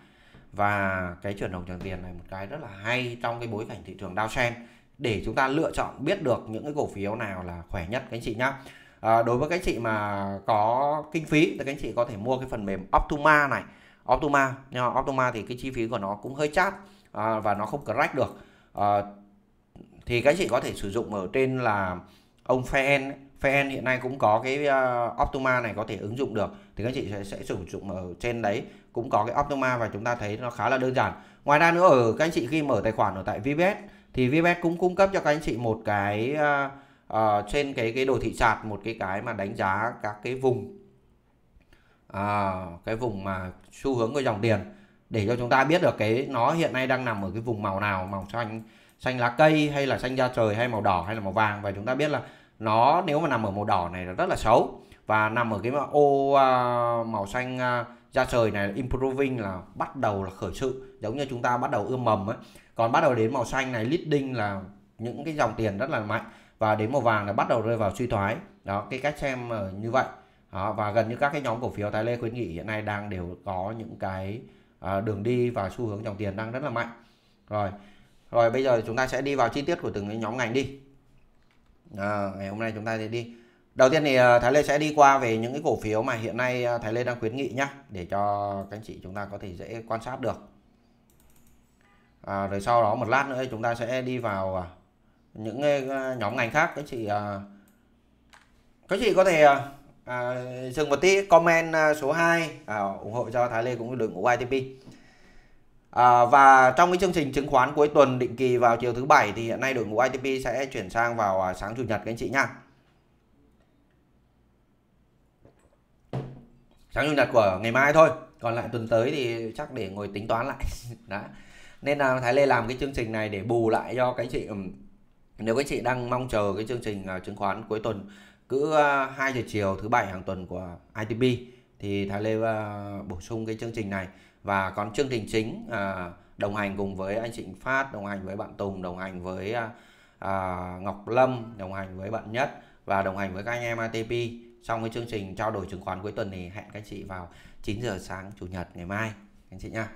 và cái chuyển động dòng tiền này một cái rất là hay trong cái bối cảnh thị trường đao sen để chúng ta lựa chọn biết được những cái cổ phiếu nào là khỏe nhất các anh chị nhá à, đối với các anh chị mà có kinh phí thì các anh chị có thể mua cái phần mềm Optuma này Optuma nha Optuma thì cái chi phí của nó cũng hơi chát à, và nó không crack được à, thì các anh chị có thể sử dụng ở trên là ông Fan Fan hiện nay cũng có cái uh, Optuma này có thể ứng dụng được thì các anh chị sẽ, sẽ sử dụng ở trên đấy cũng có cái Optuma và chúng ta thấy nó khá là đơn giản ngoài ra nữa ở các anh chị khi mở tài khoản ở tại VBS thì VBS cũng cung cấp cho các anh chị một cái uh, uh, trên cái cái đồ thị chart một cái cái mà đánh giá các cái vùng uh, cái vùng mà xu hướng của dòng tiền để cho chúng ta biết được cái nó hiện nay đang nằm ở cái vùng màu nào màu xanh xanh lá cây hay là xanh da trời hay màu đỏ hay là màu vàng và chúng ta biết là nó nếu mà nằm ở màu đỏ này là rất là xấu và nằm ở cái ô uh, màu xanh uh, da trời này improving là bắt đầu là khởi sự giống như chúng ta bắt đầu ươm mầm ấy còn bắt đầu đến màu xanh này leading là những cái dòng tiền rất là mạnh và đến màu vàng là bắt đầu rơi vào suy thoái đó cái cách xem như vậy đó, và gần như các cái nhóm cổ phiếu tái lê khuyến nghị hiện nay đang đều có những cái à, đường đi và xu hướng dòng tiền đang rất là mạnh rồi rồi bây giờ chúng ta sẽ đi vào chi tiết của từng cái nhóm ngành đi à, ngày hôm nay chúng ta sẽ đi đầu tiên thì à, Thái Lê sẽ đi qua về những cái cổ phiếu mà hiện nay à, Thái Lê đang khuyến nghị nhá để cho các anh chị chúng ta có thể dễ quan sát được à, rồi sau đó một lát nữa chúng ta sẽ đi vào à, những ờ, nhóm ngành khác các chị ờ, các chị có thể à, dừng một tí comment số 2 à, ủng hộ cho Thái Lê cũng như đội ngũ ITP à, và trong cái chương trình chứng khoán cuối tuần định kỳ vào chiều thứ bảy thì hiện nay đội ngũ ITP sẽ chuyển sang vào sáng chủ nhật các anh chị nha sáng chủ nhật của ngày mai thôi còn lại tuần tới thì chắc để ngồi tính toán lại đó nên là Thái Lê làm cái chương trình này để bù lại cho cái chị nếu các anh chị đang mong chờ cái chương trình à, chứng khoán cuối tuần cứ 2 à, giờ chiều thứ bảy hàng tuần của ITB thì Thái Lê à, bổ sung cái chương trình này và còn chương trình chính đồng hành cùng với anh Trịnh Phát, đồng hành với bạn Tùng, đồng hành với Ngọc Lâm, đồng hành với bạn Nhất và đồng hành với các anh em ITB trong cái chương trình trao đổi chứng khoán cuối tuần thì hẹn các chị vào 9 giờ sáng chủ nhật ngày mai anh chị nha.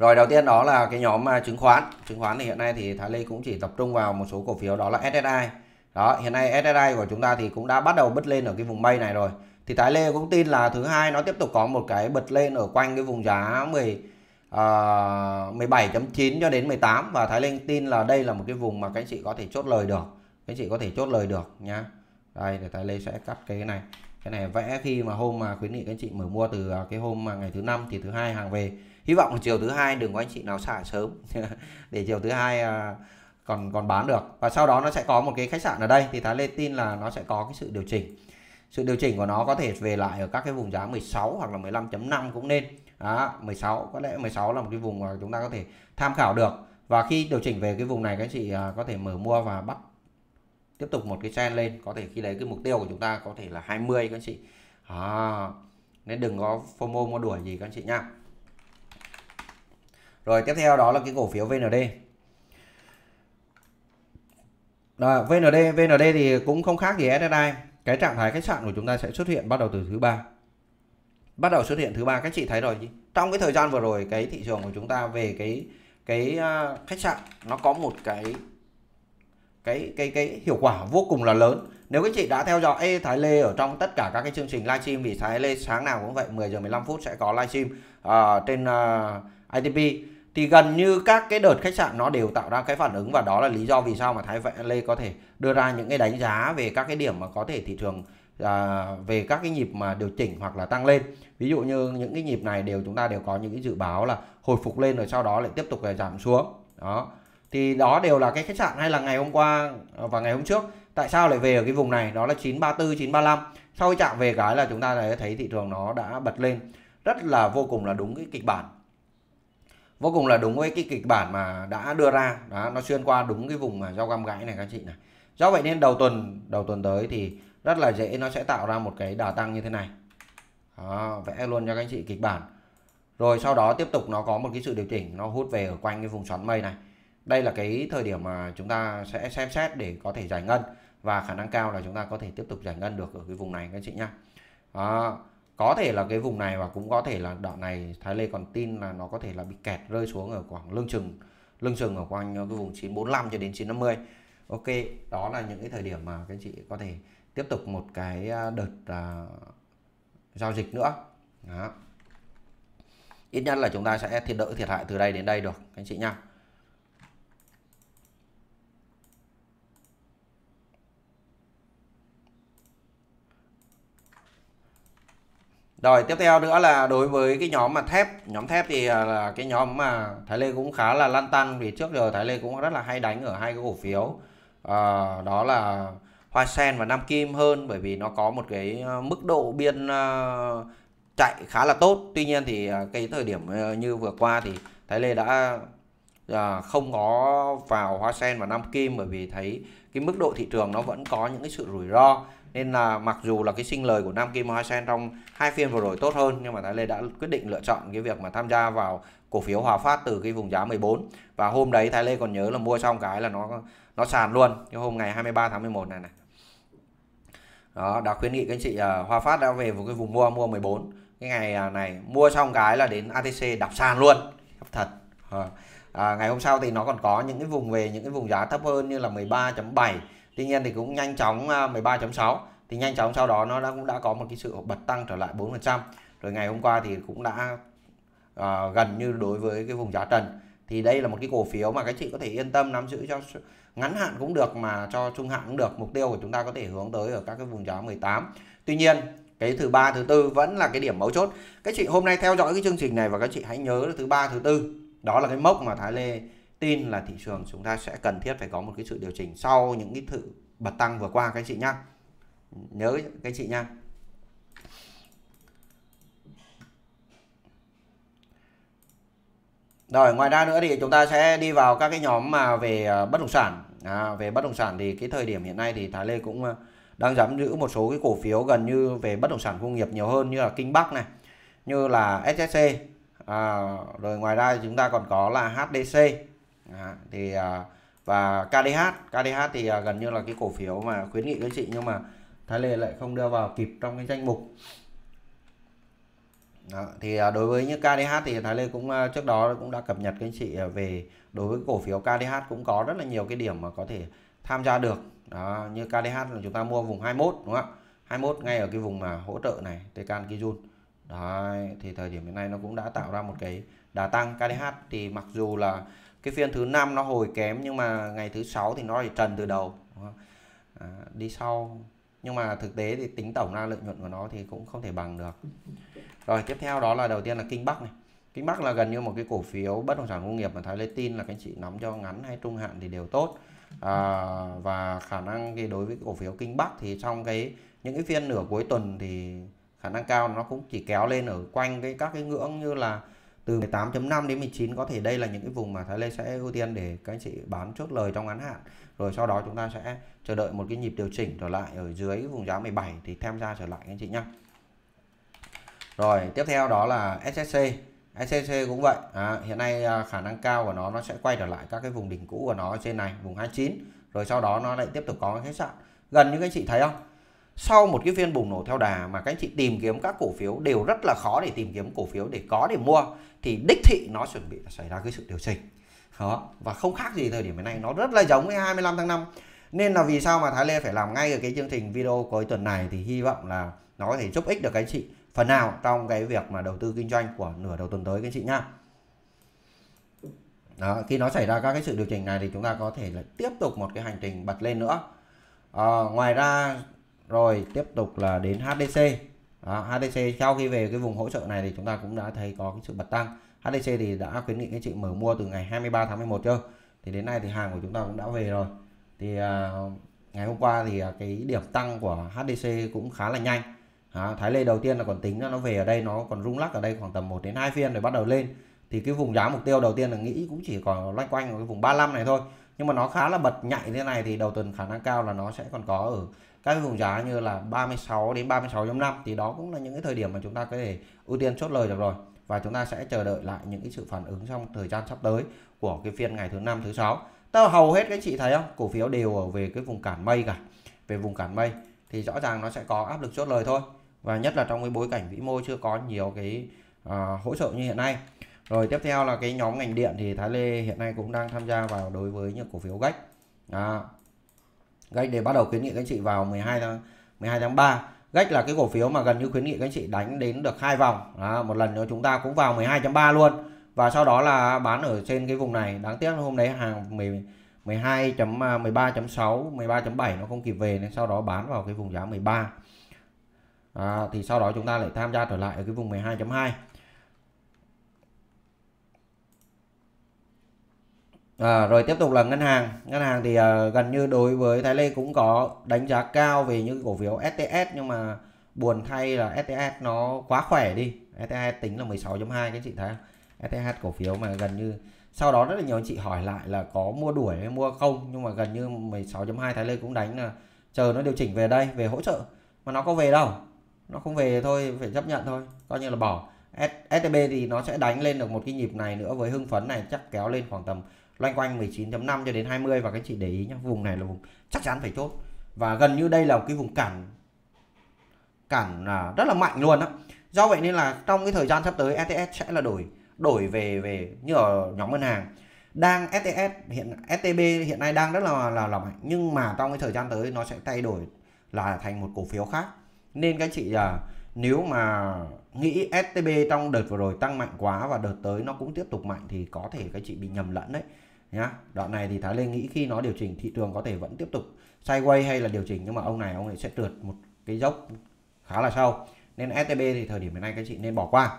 Rồi đầu tiên đó là cái nhóm à, chứng khoán. Chứng khoán thì hiện nay thì Thái Lê cũng chỉ tập trung vào một số cổ phiếu đó là SSI. Đó, hiện nay SSI của chúng ta thì cũng đã bắt đầu bứt lên ở cái vùng bay này rồi. Thì Thái Lê cũng tin là thứ hai nó tiếp tục có một cái bật lên ở quanh cái vùng giá 10 uh, 17.9 cho đến 18 và Thái Linh tin là đây là một cái vùng mà các anh chị có thể chốt lời được. Các anh chị có thể chốt lời được nhá. Đây để Thái Lê sẽ cắt cái này. Cái này vẽ khi mà hôm mà khuyến nghị các anh chị mở mua từ à, cái hôm mà ngày thứ năm thì thứ hai hàng về hy vọng chiều thứ hai đừng có anh chị nào xả sớm để chiều thứ hai à, còn còn bán được và sau đó nó sẽ có một cái khách sạn ở đây thì Thái Lê tin là nó sẽ có cái sự điều chỉnh sự điều chỉnh của nó có thể về lại ở các cái vùng giá 16 hoặc là 15.5 cũng nên đó, 16 có lẽ 16 là một cái vùng mà chúng ta có thể tham khảo được và khi điều chỉnh về cái vùng này các anh chị à, có thể mở mua và bắt tiếp tục một cái trend lên có thể khi đấy cái mục tiêu của chúng ta có thể là 20 các anh chị à, nên đừng có FOMO mua đuổi gì các anh chị nha rồi tiếp theo đó là cái cổ phiếu VND. Đó, VND VND thì cũng không khác gì SSI. Cái trạng thái khách sạn của chúng ta sẽ xuất hiện bắt đầu từ thứ ba. Bắt đầu xuất hiện thứ ba các chị thấy rồi chứ. Trong cái thời gian vừa rồi cái thị trường của chúng ta về cái cái à, khách sạn nó có một cái cái cái cái hiệu quả vô cùng là lớn. Nếu các chị đã theo dõi Thái Lê ở trong tất cả các cái chương trình livestream vì Thái Lê sáng nào cũng vậy 10 giờ 15 phút sẽ có livestream uh, trên uh, à, ITP thì gần như các cái đợt khách sạn nó đều tạo ra cái phản ứng và đó là lý do vì sao mà Thái Lê có thể đưa ra những cái đánh giá về các cái điểm mà có thể thị trường à, về các cái nhịp mà điều chỉnh hoặc là tăng lên ví dụ như những cái nhịp này đều chúng ta đều có những cái dự báo là hồi phục lên rồi sau đó lại tiếp tục là giảm xuống đó thì đó đều là cái khách sạn hay là ngày hôm qua à, và ngày hôm trước tại sao lại về ở cái vùng này đó là 934 935 sau khi chạm về cái là chúng ta thấy thị trường nó đã bật lên rất là vô cùng là đúng cái kịch bản vô cùng là đúng với cái kịch bản mà đã đưa ra đó nó xuyên qua đúng cái vùng mà rau găm gãi này các chị này do vậy nên đầu tuần đầu tuần tới thì rất là dễ nó sẽ tạo ra một cái đà tăng như thế này đó, vẽ luôn cho các anh chị kịch bản rồi sau đó tiếp tục nó có một cái sự điều chỉnh nó hút về ở quanh cái vùng xoắn mây này đây là cái thời điểm mà chúng ta sẽ xem xét để có thể giải ngân và khả năng cao là chúng ta có thể tiếp tục giải ngân được ở cái vùng này các anh chị nhé có thể là cái vùng này và cũng có thể là đoạn này Thái Lê còn tin là nó có thể là bị kẹt rơi xuống ở khoảng lưng chừng lưng chừng ở quanh cái vùng 945 cho đến 950 ok đó là những cái thời điểm mà các chị có thể tiếp tục một cái à, đợt à, giao dịch nữa đó. ít nhất là chúng ta sẽ thiệt đỡ thiệt hại từ đây đến đây được anh chị nha rồi tiếp theo nữa là đối với cái nhóm mà thép nhóm thép thì à, là cái nhóm mà Thái Lê cũng khá là lăn tăn vì trước giờ Thái Lê cũng rất là hay đánh ở hai cái cổ phiếu à, đó là Hoa Sen và Nam Kim hơn bởi vì nó có một cái à, mức độ biên uh, chạy khá là tốt tuy nhiên thì cái thời điểm như vừa qua thì Thái Lê đã à, không có vào hoa sen và nam kim bởi vì thấy cái mức độ thị trường nó vẫn có những cái sự rủi ro nên là mặc dù là cái sinh lời của Nam Kim Hoa Sen trong hai phiên vừa rồi tốt hơn nhưng mà Thái Lê đã quyết định lựa chọn cái việc mà tham gia vào cổ phiếu Hòa Phát từ cái vùng giá 14 và hôm đấy Thái Lê còn nhớ là mua xong cái là nó nó sàn luôn cái hôm ngày 23 tháng 11 này này đó đã khuyến nghị các anh chị uh, Hòa Phát đã về một cái vùng mua mua 14 cái ngày à, này mua xong cái là đến ATC đạp sàn luôn thật ờ. à, ngày hôm sau thì nó còn có những cái vùng về những cái vùng giá thấp hơn như là 13.7 tuy nhiên thì cũng nhanh chóng 13.6 à, thì nhanh chóng sau đó nó đã cũng đã có một cái sự bật tăng trở lại 4% rồi ngày hôm qua thì cũng đã uh, gần như đối với cái vùng giá trần thì đây là một cái cổ phiếu mà các chị có thể yên tâm nắm giữ cho ngắn hạn cũng được mà cho trung hạn cũng được mục tiêu của chúng ta có thể hướng tới ở các cái vùng giá 18 tuy nhiên cái thứ ba thứ tư vẫn là cái điểm mấu chốt các chị hôm nay theo dõi cái chương trình này và các chị hãy nhớ là thứ ba thứ tư đó là cái mốc mà Thái Lê tin là thị trường chúng ta sẽ cần thiết phải có một cái sự điều chỉnh sau những cái sự bật tăng vừa qua các anh chị nhá nhớ các anh chị nhá rồi ngoài ra nữa thì chúng ta sẽ đi vào các cái nhóm mà về ờ, bất động sản à, về bất động sản thì cái thời điểm hiện nay thì Thái Lê cũng ờ, đang giảm giữ một số cái cổ phiếu gần như về bất động sản công nghiệp nhiều hơn như là Kinh Bắc này như là SSC à, rồi ngoài ra chúng ta còn có là HDC à, thì à, và KDH KDH thì à, gần như là cái cổ phiếu mà khuyến nghị với chị nhưng mà Thái Lê lại không đưa vào kịp trong cái danh mục đó, thì à, đối với những KDH thì Thái Lê cũng à, trước đó cũng đã cập nhật với chị à, về đối với cổ phiếu KDH cũng có rất là nhiều cái điểm mà có thể tham gia được đó, như KDH là chúng ta mua vùng 21 đúng không ạ 21 ngay ở cái vùng mà hỗ trợ này Tekan Kijun đó thì thời điểm hiện nay nó cũng đã tạo ra một cái đà tăng KDH thì mặc dù là cái phiên thứ năm nó hồi kém nhưng mà ngày thứ sáu thì nó lại trần từ đầu à, đi sau nhưng mà thực tế thì tính tổng ra lợi nhuận của nó thì cũng không thể bằng được rồi tiếp theo đó là đầu tiên là kinh bắc này kinh bắc là gần như một cái cổ phiếu bất động sản công nghiệp mà thái lấy tin là các anh chị nắm cho ngắn hay trung hạn thì đều tốt à, và khả năng thì đối với cổ phiếu kinh bắc thì trong cái những cái phiên nửa cuối tuần thì khả năng cao nó cũng chỉ kéo lên ở quanh cái các cái ngưỡng như là từ 18.5 đến 19 có thể đây là những cái vùng mà Thái Lê sẽ ưu tiên để các anh chị bán chốt lời trong ngắn hạn rồi sau đó chúng ta sẽ chờ đợi một cái nhịp điều chỉnh trở lại ở dưới vùng giá 17 thì tham gia trở lại các anh chị nhé rồi tiếp theo đó là SSC ssc cũng vậy à, hiện nay à, khả năng cao của nó nó sẽ quay trở lại các cái vùng đỉnh cũ của nó trên này vùng 29 rồi sau đó nó lại tiếp tục có cái khách sạn gần như các anh chị thấy không sau một cái phiên bùng nổ theo đà mà các anh chị tìm kiếm các cổ phiếu đều rất là khó để tìm kiếm cổ phiếu để có để mua thì đích thị nó chuẩn bị xảy ra cái sự điều chỉnh đó và không khác gì thời điểm hiện nay nó rất là giống với 25 tháng 5 nên là vì sao mà Thái Lê phải làm ngay ở cái chương trình video cuối tuần này thì hy vọng là nó có thể giúp ích được các anh chị phần nào trong cái việc mà đầu tư kinh doanh của nửa đầu tuần tới các anh chị nhá đó, khi nó xảy ra các cái sự điều chỉnh này thì chúng ta có thể là tiếp tục một cái hành trình bật lên nữa à, ngoài ra rồi tiếp tục là đến HDC đó, HDC sau khi về cái vùng hỗ trợ này thì chúng ta cũng đã thấy có cái sự bật tăng HDC thì đã khuyến nghị các chị mở mua từ ngày 23 tháng 11 chưa thì đến nay thì hàng của chúng ta cũng đã về rồi thì à, ngày hôm qua thì à, cái điểm tăng của HDC cũng khá là nhanh à, Thái Lê đầu tiên là còn tính là nó về ở đây nó còn rung lắc ở đây khoảng tầm 1 đến 2 phiên rồi bắt đầu lên thì cái vùng giá mục tiêu đầu tiên là nghĩ cũng chỉ còn loanh quanh cái vùng 35 này thôi nhưng mà nó khá là bật nhạy thế này thì đầu tuần khả năng cao là nó sẽ còn có ở các cái vùng giá như là 36 đến 36.5 thì đó cũng là những cái thời điểm mà chúng ta có thể ưu tiên chốt lời được rồi và chúng ta sẽ chờ đợi lại những cái sự phản ứng trong thời gian sắp tới của cái phiên ngày thứ năm thứ sáu tức là hầu hết các chị thấy không cổ phiếu đều ở về cái vùng cản mây cả về vùng cản mây thì rõ ràng nó sẽ có áp lực chốt lời thôi và nhất là trong cái bối cảnh vĩ mô chưa có nhiều cái uh, hỗ trợ như hiện nay rồi tiếp theo là cái nhóm ngành điện thì Thái Lê hiện nay cũng đang tham gia vào đối với những cổ phiếu gách Gách để bắt đầu khuyến nghị các anh chị vào 12 tháng 12 tháng 3. Gách là cái cổ phiếu mà gần như khuyến nghị các anh chị đánh đến được hai vòng. Đó, một lần nữa chúng ta cũng vào 12.3 luôn và sau đó là bán ở trên cái vùng này. Đáng tiếc hôm đấy hàng 10 12.13.6, 13.7 nó không kịp về nên sau đó bán vào cái vùng giá 13. À, thì sau đó chúng ta lại tham gia trở lại ở cái vùng 12.2 À, rồi tiếp tục là ngân hàng ngân hàng thì à, gần như đối với Thái Lê cũng có đánh giá cao về những cổ phiếu STS nhưng mà buồn thay là STS nó quá khỏe đi STS tính là 16.2 các chị thấy không? STH cổ phiếu mà gần như sau đó rất là nhiều anh chị hỏi lại là có mua đuổi hay mua không nhưng mà gần như 16.2 Thái Lê cũng đánh là chờ nó điều chỉnh về đây về hỗ trợ mà nó có về đâu nó không về thôi phải chấp nhận thôi coi như là bỏ STB thì nó sẽ đánh lên được một cái nhịp này nữa với hưng phấn này chắc kéo lên khoảng tầm loanh quanh 19.5 cho đến 20 và các chị để ý nhé vùng này là vùng chắc chắn phải chốt và gần như đây là một cái vùng cản cản là rất là mạnh luôn á do vậy nên là trong cái thời gian sắp tới ETS sẽ là đổi đổi về về như ở nhóm ngân hàng đang STS e hiện STB hiện nay đang rất là là là mạnh nhưng mà trong cái thời gian tới nó sẽ thay đổi là thành một cổ phiếu khác nên các chị là nếu mà nghĩ STB trong đợt vừa rồi tăng mạnh quá và đợt tới nó cũng tiếp tục mạnh thì có thể các chị bị nhầm lẫn đấy nhá đoạn này thì Thái Lê nghĩ khi nó điều chỉnh thị trường có thể vẫn tiếp tục sideways hay là điều chỉnh nhưng mà ông này ông ấy sẽ trượt một cái dốc khá là sâu nên STB thì thời điểm hiện nay các chị nên bỏ qua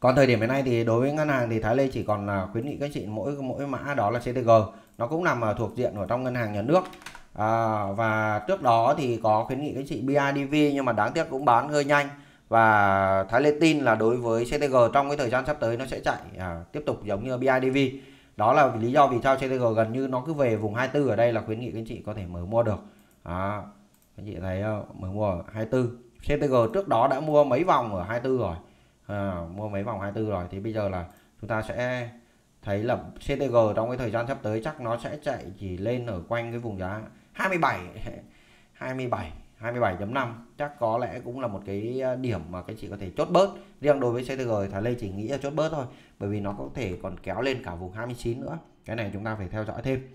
còn thời điểm hiện nay thì đối với ngân hàng thì Thái Lê chỉ còn khuyến nghị các chị mỗi mỗi mã đó là CTG nó cũng nằm ở thuộc diện ở trong ngân hàng nhà nước à, và trước đó thì có khuyến nghị các chị BIDV nhưng mà đáng tiếc cũng bán hơi nhanh và Thái Lê tin là đối với CTG trong cái thời gian sắp tới nó sẽ chạy à, tiếp tục giống như BIDV đó là lý do vì sao CTG gần như nó cứ về vùng 24 ở đây là khuyến nghị các anh chị có thể mở mua được đó. các chị thấy mở mua ở 24 CTG trước đó đã mua mấy vòng ở 24 rồi à, mua mấy vòng 24 rồi thì bây giờ là chúng ta sẽ thấy là CTG trong cái thời gian sắp tới chắc nó sẽ chạy chỉ lên ở quanh cái vùng giá 27 27 27.5 chắc có lẽ cũng là một cái ờ, điểm mà các chị có thể chốt bớt riêng đối với CTG Thái Lê chỉ nghĩ là chốt bớt thôi bởi vì nó có thể còn kéo lên cả vùng 29 nữa cái này chúng ta phải theo dõi thêm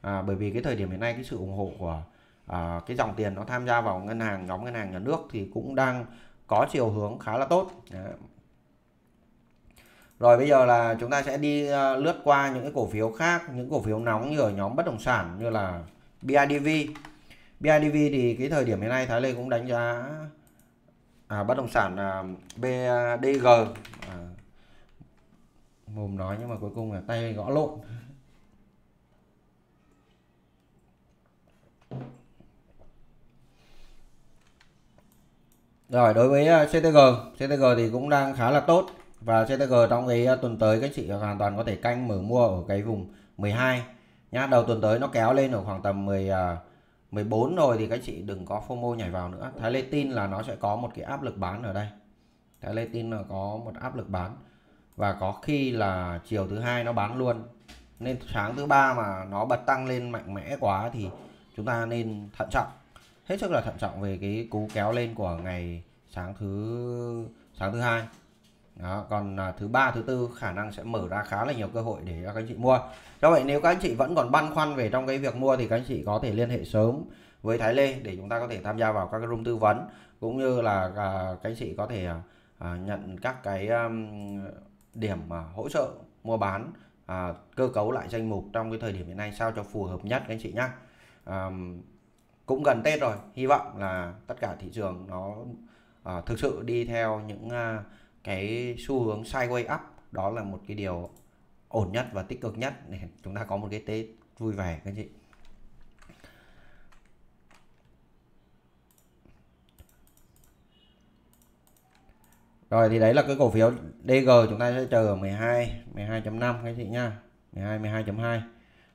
à, bởi vì cái thời điểm hiện nay cái sự ủng hộ của à, cái dòng tiền nó tham gia vào ngân hàng nhóm ngân hàng nhà nước thì cũng đang có chiều hướng khá là tốt Đấy. Rồi bây giờ là chúng ta sẽ đi uh, lướt qua những cái cổ phiếu khác, những cổ phiếu nóng như ở nhóm bất động sản như là BIDV. BIDV thì cái thời điểm hiện nay Thái Lê cũng đánh giá à, bất động sản là BDG à, mồm nói nhưng mà cuối cùng là tay gõ lộn Rồi đối với à, CTG, CTG thì cũng đang khá là tốt và CTG trong cái à, tuần tới các chị hoàn toàn có thể canh mở mua ở cái vùng 12 nhá. Đầu tuần tới nó kéo lên ở khoảng tầm 10 14 rồi thì các chị đừng có FOMO nhảy vào nữa Thái Lê tin là nó sẽ có một cái áp lực bán ở đây Thái Lê tin là có một áp lực bán và có khi là chiều thứ hai nó bán luôn nên sáng thứ ba mà nó bật tăng lên mạnh mẽ quá thì chúng ta nên thận trọng hết sức là thận trọng về cái cú kéo lên của ngày sáng thứ sáng thứ hai đó, còn à, thứ ba thứ tư khả năng sẽ mở ra khá là nhiều cơ hội để các anh chị mua do vậy nếu các anh chị vẫn còn băn khoăn về trong cái việc mua thì các anh chị có thể liên hệ sớm với Thái Lê để chúng ta có thể tham gia vào các cái room tư vấn cũng như là à, các anh chị có thể à, à nhận các cái um, điểm à, hỗ trợ mua bán à, cơ cấu lại danh mục trong cái thời điểm hiện nay sao cho phù hợp nhất các anh chị nhé à, cũng gần Tết rồi hy vọng là tất cả thị trường nó à, thực sự đi theo những à, cái xu hướng sideways up đó là một cái điều ổn nhất và tích cực nhất để chúng ta có một cái Tết vui vẻ các chị. Rồi thì đấy là cái cổ phiếu DG chúng ta sẽ chờ ở 12 12.5 các chị nha. 12 12.2.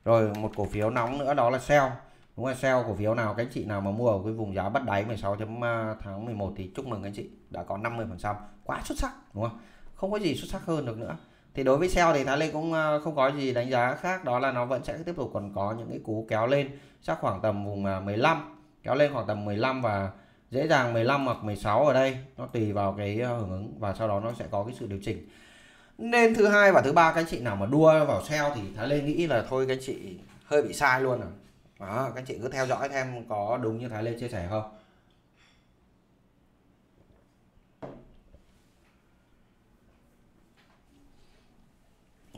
Rồi một cổ phiếu nóng nữa đó là Shell đúng là sell cổ phiếu nào các anh chị nào mà mua ở cái vùng giá bắt đáy 16 à, tháng 11 thì chúc mừng các anh chị đã có 50 phần trăm quá xuất sắc đúng không không có gì xuất sắc hơn được nữa thì đối với sell thì Thái Lê cũng à, không có gì đánh giá khác đó là nó vẫn sẽ tiếp tục còn có những cái cú kéo lên chắc khoảng tầm vùng 15 à, kéo lên khoảng tầm 15 và dễ dàng 15 hoặc 16 ở đây nó tùy vào cái hưởng ứng và sau đó nó sẽ có cái sự điều chỉnh nên thứ hai và thứ ba các anh chị nào mà đua vào sell thì Thái Lê nghĩ là thôi các anh chị hơi bị sai luôn rồi đó các chị cứ theo dõi thêm có đúng như Thái Lê chia sẻ không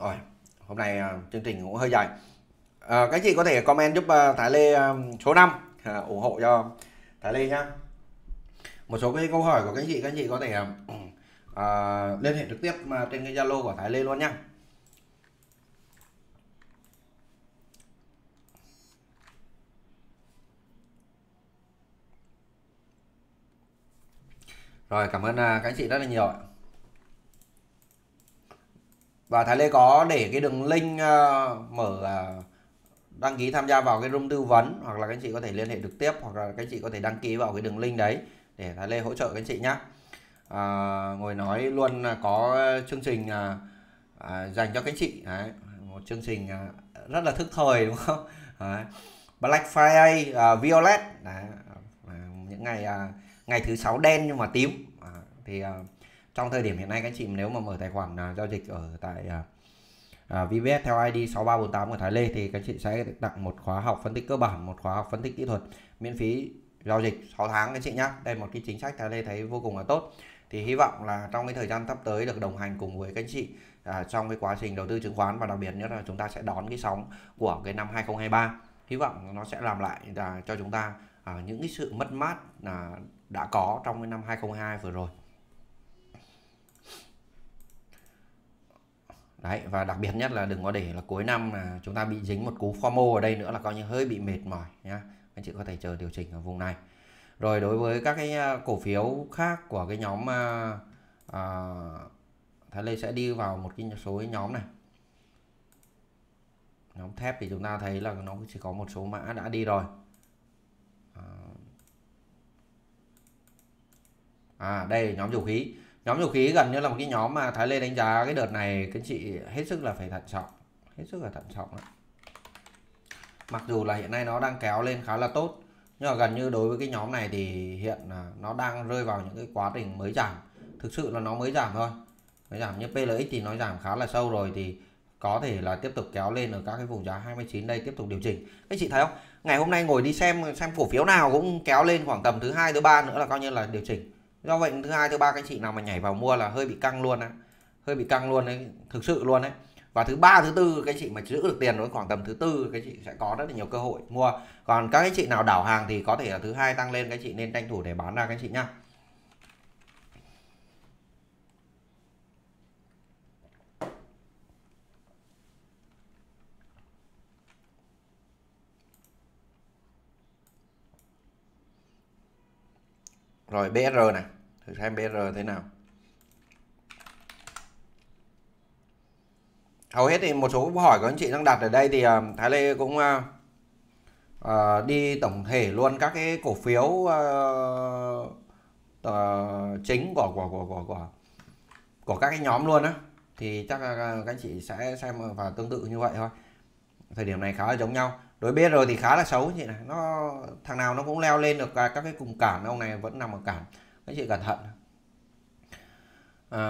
rồi hôm nay à, chương trình cũng hơi dài à, các chị có thể comment giúp à, Thái Lê à, số 5 à, ủng hộ cho Thái Lê nhá một số cái câu hỏi của các chị các chị có thể à, liên hệ trực tiếp mà trên cái Zalo của Thái Lê luôn nhá rồi cảm ơn à, các anh chị rất là nhiều và Thái Lê có để cái đường link ờ, mở à, đăng ký tham gia vào cái room tư vấn hoặc là các anh chị có thể liên hệ trực tiếp hoặc là các anh chị có thể đăng ký vào cái đường link đấy để Thái Lê hỗ trợ các anh chị nhé. À, ờ, ngồi nói luôn có chương trình à, à, dành cho các anh chị đấy, một chương trình rất là thức thời đúng không? Đấy. Black Friday, à, Violet, đấy, những ngày à, ngày thứ sáu đen nhưng mà tím à, thì à, trong thời điểm hiện nay các chị nếu mà mở tài khoản à, giao dịch ở tại à, à, VBS theo ID 6348 của Thái Lê thì các chị sẽ tặng một khóa học phân tích cơ bản một khóa học phân tích kỹ thuật miễn phí giao dịch 6 tháng các chị nhé. đây một cái chính sách Thái Lê thấy vô cùng là tốt thì hy vọng là trong cái thời gian sắp tới được đồng hành cùng với các chị à, trong cái quá trình đầu tư chứng khoán và đặc biệt nhất là chúng ta sẽ đón cái sóng của cái năm 2023 hy vọng nó sẽ làm lại à, cho chúng ta à, những cái sự mất mát à, đã có trong cái năm 2022 vừa rồi đấy và đặc biệt nhất là đừng có để là cuối năm là chúng ta bị dính một cú FOMO ở đây nữa là coi như hơi bị mệt mỏi nhá anh chị có thể chờ điều chỉnh ở vùng này rồi đối với các cái à, cổ phiếu khác của cái nhóm uh, uh, Thái Lê sẽ đi vào một cái số cái nhóm này nhóm thép thì chúng ta thấy là nó chỉ có một số mã đã đi rồi à đây nhóm dầu khí nhóm dầu khí gần như là một cái nhóm mà thái lê đánh giá cái đợt này các chị hết sức là phải thận trọng hết sức là thận trọng đó. mặc dù là hiện nay nó đang kéo lên khá là tốt nhưng mà gần như đối với cái nhóm này thì hiện nó đang rơi vào những cái quá trình mới giảm thực sự là nó mới giảm thôi mới giảm như PLX thì nó giảm khá là sâu rồi thì có thể là tiếp tục kéo lên ở các cái vùng giá 29 đây tiếp tục điều chỉnh các chị thấy không ngày hôm nay ngồi đi xem xem cổ phiếu nào cũng kéo lên khoảng tầm thứ hai thứ ba nữa là coi như là điều chỉnh do vậy thứ hai thứ ba các anh chị nào mà nhảy vào mua là hơi bị căng luôn á hơi bị căng luôn đấy thực sự luôn đấy và thứ ba thứ tư các anh chị mà giữ được tiền đối khoảng tầm thứ tư các anh chị sẽ có rất là nhiều cơ hội mua còn các anh chị nào đảo hàng thì có thể là thứ hai tăng lên các anh chị nên tranh thủ để bán ra các anh chị nhá rồi BR này thử xem BR thế nào hầu hết thì một số câu hỏi của anh chị đang đặt ở đây thì uh, Thái Lê cũng uh, uh, đi tổng thể luôn các cái cổ phiếu uh, uh, chính của của của của của của các cái nhóm luôn á thì chắc là các anh chị sẽ xem và tương tự như vậy thôi thời điểm này khá là giống nhau đối biết rồi thì khá là xấu chị này nó thằng nào nó cũng leo lên được các cái cùng cản ông này vẫn nằm ở cản các chị cẩn thận à,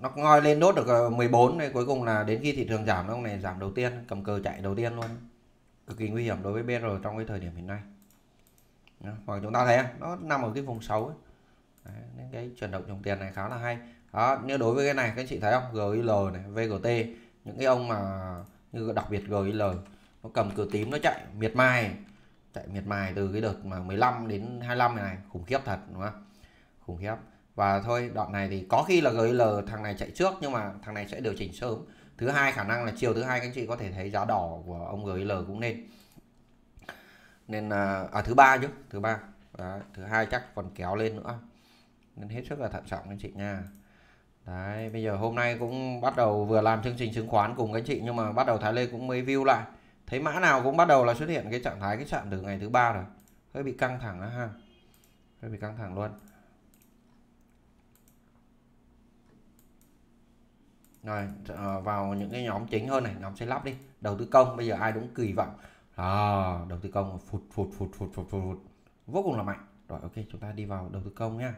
nó ngoi lên nốt được 14 ờ, này cuối cùng là đến khi thị trường giảm ông này giảm đầu tiên cầm cờ chạy đầu tiên luôn cực kỳ nguy hiểm đối với BR trong cái thời điểm hiện nay đó. hoặc chúng ta thấy nó nằm ở cái vùng xấu, ấy. Đấy, nên cái chuyển động dòng tiền này khá là hay đó như đối với cái này các chị thấy không GIL này VGT những cái ông mà như đặc biệt GIL nó cầm cửa tím nó chạy miệt mài chạy miệt mài từ cái đợt mà 15 đến 25 này, này khủng khiếp thật đúng không khủng khiếp và thôi đoạn này thì có khi là GL thằng này chạy trước nhưng mà thằng này sẽ điều chỉnh sớm thứ hai khả năng là chiều thứ hai các anh chị có thể thấy giá đỏ của ông GL cũng nên nên là à, thứ ba chứ thứ ba Đấy, thứ hai chắc còn kéo lên nữa nên hết sức là thận trọng anh chị nha Đấy, bây giờ hôm nay cũng bắt đầu vừa làm chương trình chứng khoán cùng các anh chị nhưng mà bắt đầu Thái Lê cũng mới view lại thấy mã nào cũng bắt đầu là xuất hiện cái trạng thái cái chạm từ ngày thứ ba rồi hơi bị căng thẳng đó ha hơi bị căng thẳng luôn rồi ờ, vào những cái nhóm chính hơn này nhóm xây lắp đi đầu tư công bây giờ ai cũng kỳ vọng à, đầu tư công phụt phụt phụt phụt phụt phụt, phụt. vô cùng là mạnh rồi ok chúng ta đi vào đầu tư công nhá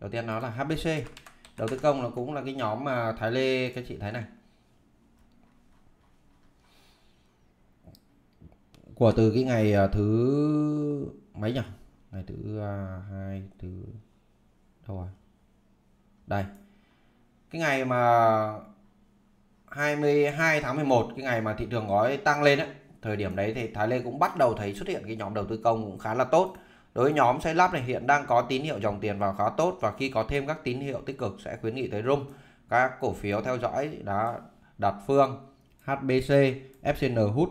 đầu tiên nó là HBC đầu tư công nó cũng là cái nhóm mà Thái Lê các chị thấy này của từ cái ngày à, thứ mấy nhỉ ngày thứ à, hai thứ đâu rồi à? đây cái ngày mà 22 tháng 11 cái ngày mà thị trường gói tăng lên ấy, thời điểm đấy thì Thái Lê cũng bắt đầu thấy xuất hiện cái nhóm đầu tư công cũng khá là tốt đối với nhóm xây lắp này hiện đang có tín hiệu dòng tiền vào khá tốt và khi có thêm các tín hiệu tích cực sẽ khuyến nghị tới rung các cổ phiếu theo dõi đã đặt phương HBC FCN hút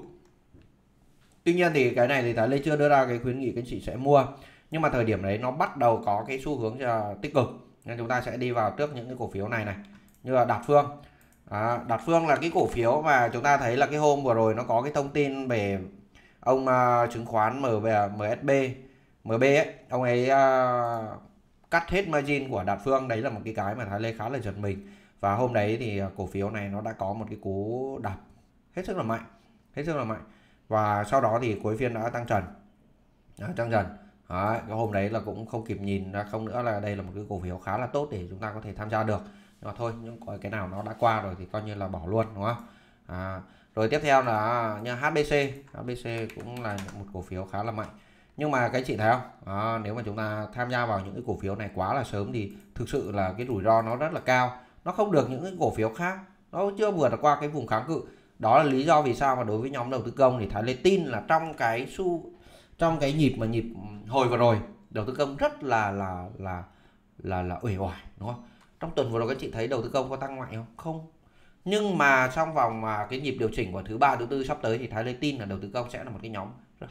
tuy nhiên thì cái này thì Thái Lê chưa đưa ra cái khuyến nghị các anh chị sẽ mua nhưng mà thời điểm đấy nó bắt đầu có cái xu hướng tích cực nên chúng ta sẽ đi vào trước những cái cổ phiếu này này như là Đạt Phương à, Đạt Phương là cái cổ phiếu mà chúng ta thấy là cái hôm vừa rồi nó có cái thông tin về ông uh, chứng khoán MB, à, MSB MB ấy ông ấy uh, cắt hết margin của Đạt Phương đấy là một cái cái mà Thái Lê khá là giật mình và hôm đấy thì cổ phiếu này nó đã có một cái cú đạp hết sức là mạnh hết sức là mạnh và sau đó thì cuối phiên đã tăng trần đã tăng trần đấy, cái hôm đấy là cũng không kịp nhìn ra không nữa là đây là một cái cổ phiếu khá là tốt để chúng ta có thể tham gia được nhưng mà thôi những cái nào nó đã qua rồi thì coi như là bỏ luôn đúng không à, rồi tiếp theo là nhà HBC HBC cũng là một cổ phiếu khá là mạnh nhưng mà cái chị thấy không à, nếu mà chúng ta tham gia vào những cái cổ phiếu này quá là sớm thì thực sự là cái rủi ro nó rất là cao nó không được những cái cổ phiếu khác nó chưa vượt qua cái vùng kháng cự đó là lý do vì sao mà đối với nhóm đầu tư công thì Thái Lê tin là trong cái xu trong cái nhịp mà nhịp hồi vừa rồi đầu tư công rất là là là là là uể oải đúng không trong tuần vừa rồi các chị thấy đầu tư công có tăng mạnh không không nhưng mà trong vòng mà cái nhịp điều chỉnh của thứ ba thứ tư sắp tới thì Thái Lê tin là đầu tư công sẽ là một cái nhóm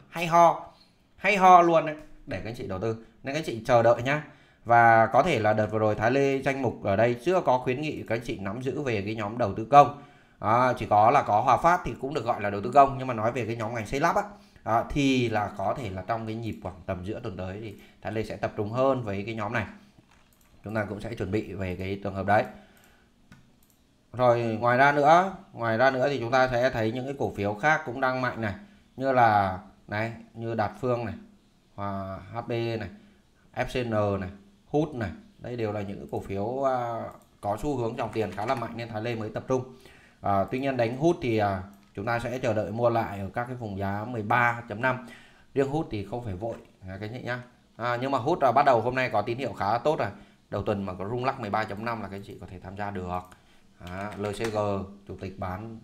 hay ho hay ho luôn đấy để các chị đầu tư nên các chị chờ đợi nhá và có thể là đợt vừa rồi Thái Lê danh mục ở đây chưa có khuyến nghị các chị nắm giữ về cái nhóm đầu tư công à, chỉ có là có Hòa Phát thì cũng được gọi là đầu tư công nhưng mà nói về cái nhóm ngành xây lắp á à, thì là có thể là trong cái nhịp khoảng tầm giữa tuần tới thì Thái Lê sẽ tập trung hơn với cái nhóm này chúng ta cũng sẽ chuẩn bị về cái trường hợp đấy rồi ngoài ra nữa ngoài ra nữa thì chúng ta sẽ thấy những cái cổ phiếu khác cũng đang mạnh này như là này như Đạt Phương này hòa HP này FCN này hút này đây đều là những cổ phiếu à, có xu hướng dòng tiền khá là mạnh nên Thái Lê mới tập trung à, tuy nhiên đánh hút thì à, chúng ta sẽ chờ đợi mua lại ở các cái vùng giá 13.5 riêng hút thì không phải vội à, các chị nhá à, nhưng mà hút là ờ, bắt đầu hôm nay có tín hiệu khá tốt rồi đầu tuần mà có rung lắc 13.5 là các chị có thể tham gia được à, LCG chủ tịch bán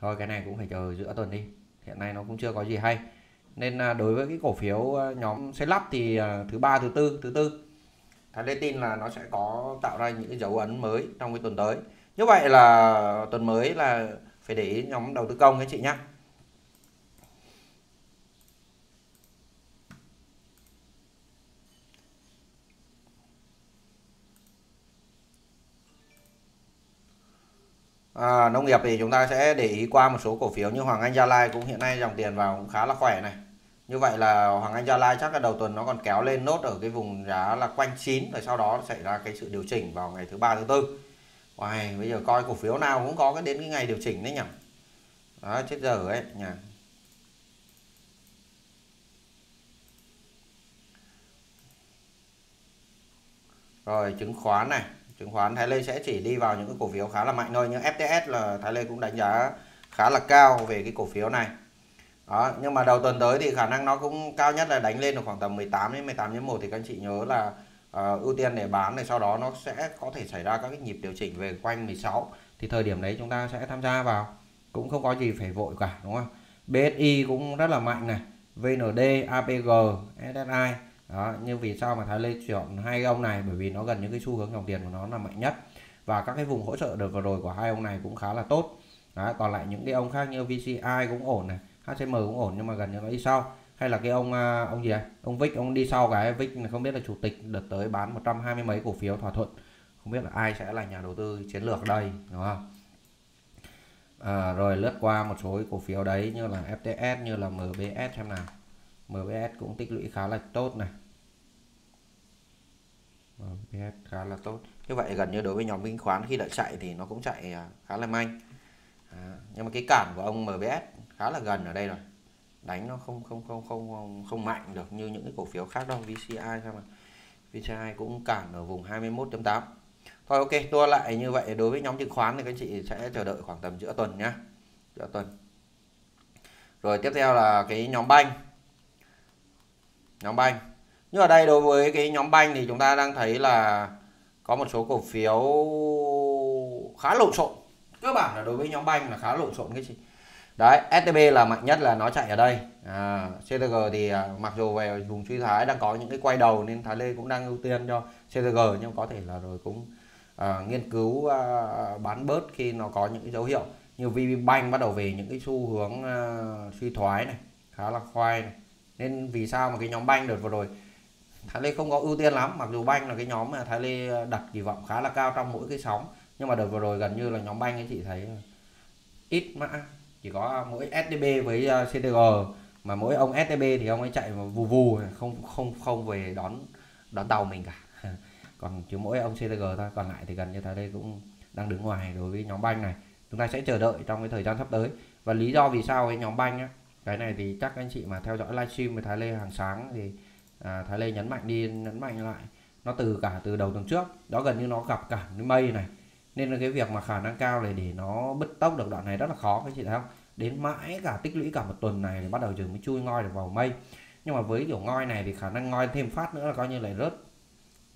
thôi cái này cũng phải chờ giữa tuần đi hiện nay nó cũng chưa có gì hay nên à, đối với cái cổ phiếu nhóm xây lắp thì thứ ba thứ tư thứ tư Thái Lê tin là nó sẽ có tạo ra những cái dấu ấn mới trong cái tuần tới như vậy là tuần mới là phải để ý nhóm đầu tư công các chị nhé À, nông nghiệp thì chúng ta sẽ để ý qua một số cổ phiếu như Hoàng Anh Gia Lai cũng hiện nay dòng tiền vào cũng khá là khỏe này. Như vậy là Hoàng Anh Gia Lai chắc là đầu tuần nó còn kéo lên nốt ở cái vùng giá là quanh 9 rồi sau đó xảy ra cái sự điều chỉnh vào ngày thứ ba thứ tư. Hoài, bây giờ coi cổ phiếu nào cũng có cái đến cái ngày điều chỉnh đấy nhỉ. Đó, chết giờ ấy nhỉ. Rồi chứng khoán này, chứng khoán Thái Lê sẽ chỉ đi vào những cái cổ phiếu khá là mạnh thôi nhưng FTS là Thái Lê cũng đánh giá khá là cao về cái cổ phiếu này. Đó, nhưng mà đầu tuần tới thì khả năng nó cũng cao nhất là đánh lên được khoảng tầm 18 đến 18.1 thì các anh chị nhớ là Ờ, ưu tiên để bán này sau đó nó sẽ có thể xảy ra các cái nhịp điều chỉnh về quanh 16 thì thời điểm đấy chúng ta sẽ tham gia vào cũng không có gì phải vội cả đúng không BSI cũng rất là mạnh này VND APG SSI đó, nhưng vì sao mà Thái Lê chọn hai ông này bởi vì nó gần những cái xu hướng dòng tiền của nó là mạnh nhất và các cái vùng hỗ trợ được vừa rồi của hai ông này cũng khá là tốt đó, còn lại những cái ông khác như VCI cũng ổn này HCM cũng ổn nhưng mà gần như nó đi sau hay là cái ông à, ông gì này? ông Vic ông đi sau cái Vic không biết là chủ tịch đợt tới bán 120 mấy cổ phiếu thỏa thuận không biết là ai sẽ là nhà đầu tư chiến lược đây đúng không à, rồi lướt qua một số cổ phiếu đấy như là FTS như là MBS xem nào MBS cũng tích lũy khá là tốt này MBS khá là tốt như vậy gần như đối với nhóm minh khoán khi đã chạy thì nó cũng chạy à, khá là manh à, nhưng mà cái cản của ông MBS khá là gần ở đây rồi đánh nó không không không không không mạnh được như những cái cổ phiếu khác đâu VCI sao mà VCI cũng cản ở vùng 21.8 thôi ok tua lại như vậy đối với nhóm chứng khoán thì các chị sẽ chờ đợi khoảng tầm giữa tuần nhá giữa tuần rồi tiếp theo là cái nhóm banh nhóm banh nhưng ở đây đối với cái nhóm banh thì chúng ta đang thấy là có một số cổ phiếu khá lộn xộn cơ bản là đối với nhóm banh là khá lộn xộn cái chị đấy STB là mạnh nhất là nó chạy ở đây à, CTG thì à, mặc dù về vùng suy thái đang có những cái quay đầu nên Thái Lê cũng đang ưu tiên cho CTG nhưng có thể là rồi cũng à, nghiên cứu à, bán bớt khi nó có những cái dấu hiệu như VPBank bắt đầu về những cái xu hướng à, suy thoái này khá là khoai này. nên vì sao mà cái nhóm banh đợt vừa rồi Thái Lê không có ưu tiên lắm mặc dù banh là cái nhóm mà Thái Lê đặt kỳ vọng khá là cao trong mỗi cái sóng nhưng mà đợt vừa rồi gần như là nhóm banh ấy chị thấy à, ít mã chỉ có mỗi STB với ờ, CTG mà mỗi ông STB thì ông ấy chạy vù vù không không không về đón đón tàu mình cả còn chỉ mỗi ông CTG thôi còn lại thì gần như tới đây cũng đang đứng ngoài đối với nhóm banh này chúng ta sẽ chờ đợi trong cái thời gian sắp tới và lý do vì sao cái nhóm banh á cái này thì chắc anh chị mà theo dõi livestream với Thái Lê hàng sáng thì à, Thái Lê nhấn mạnh đi nhấn mạnh lại nó từ cả từ đầu tuần trước đó gần như nó gặp cả cái mây này nên là cái việc mà khả năng cao này để nó bứt tốc được đoạn này rất là khó các chị thấy không đến mãi cả tích lũy cả một tuần này thì bắt đầu trường mới chui ngoi được vào mây nhưng mà với kiểu ngoi này thì khả năng ngoi thêm phát nữa là coi như lại rớt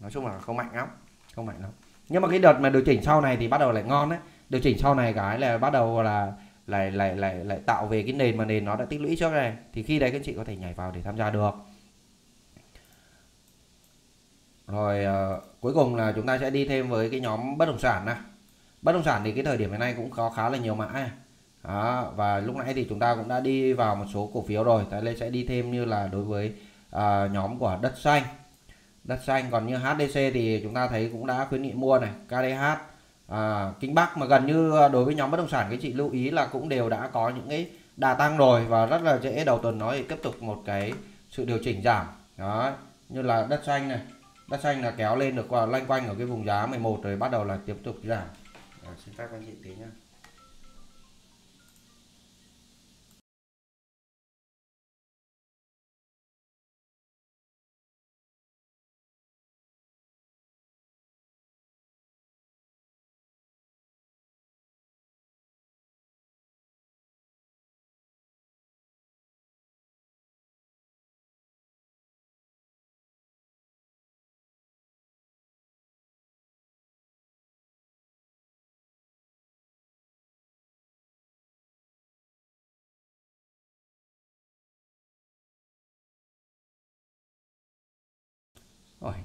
nói chung là không mạnh lắm không mạnh lắm nhưng mà cái đợt mà điều chỉnh sau này thì bắt đầu lại ngon đấy điều chỉnh sau này cái là bắt đầu là lại lại lại lại tạo về cái nền mà nền nó đã tích lũy trước này thì khi đấy các chị có thể nhảy vào để tham gia được rồi uh, cuối cùng là chúng ta sẽ đi thêm với cái nhóm bất động sản này bất động sản thì cái thời điểm hiện nay cũng có khá là nhiều mã à. Đó, và lúc nãy thì chúng ta cũng đã đi vào một số cổ phiếu rồi tại đây sẽ đi thêm như là đối với à, nhóm của đất xanh đất xanh còn như HDC thì chúng ta thấy cũng đã khuyến nghị mua này KDH à, Kinh Bắc mà gần như đối với nhóm bất động sản cái chị lưu ý là cũng đều đã có những cái đà tăng rồi và rất là dễ đầu tuần nói thì tiếp tục một cái sự điều chỉnh giảm đó như là đất xanh này đất xanh là kéo lên được qua loanh quanh ở cái vùng giá 11 rồi bắt đầu là tiếp tục giảm à, xin phép anh chị tí nhé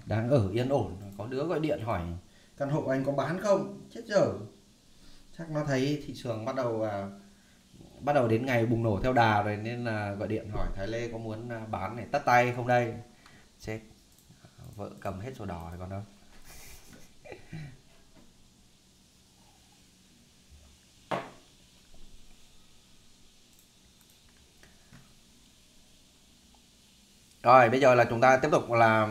đang ở yên ổn có đứa gọi điện hỏi căn hộ anh có bán không chết giờ chắc nó thấy thị trường bắt đầu à, bắt đầu đến ngày bùng nổ theo đà rồi nên là gọi điện hỏi Thái Lê có muốn à, bán này tắt tay không đây chết vợ cầm hết sổ đỏ rồi còn đâu rồi bây giờ là chúng ta tiếp tục là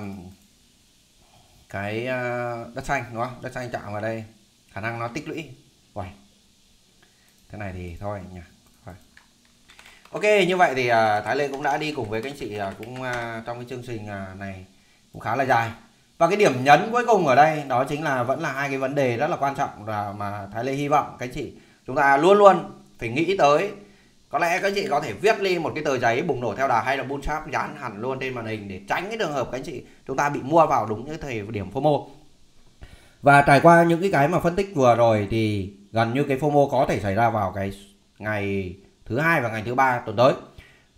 cái ờ, đất xanh đúng không đất xanh chạm vào đây khả năng nó tích lũy Uầy. thế này thì thôi nhỉ Ok như vậy thì ờ, Thái Lê cũng đã đi cùng với các anh chị ờ, cũng trong cái chương trình này cũng khá là dài và cái điểm nhấn cuối cùng ở đây đó chính là vẫn là hai cái vấn đề rất là quan trọng là mà Thái Lê hy vọng các anh chị chúng ta luôn luôn phải nghĩ tới có lẽ các chị có thể viết lên một cái tờ giấy bùng nổ theo đà hay là bull sharp dán hẳn luôn trên màn hình để tránh cái trường hợp các chị chúng ta bị mua vào đúng cái thời điểm FOMO và trải qua những cái cái mà phân tích vừa rồi thì gần như cái FOMO có thể xảy ra vào cái ngày thứ hai và ngày thứ ba tuần tới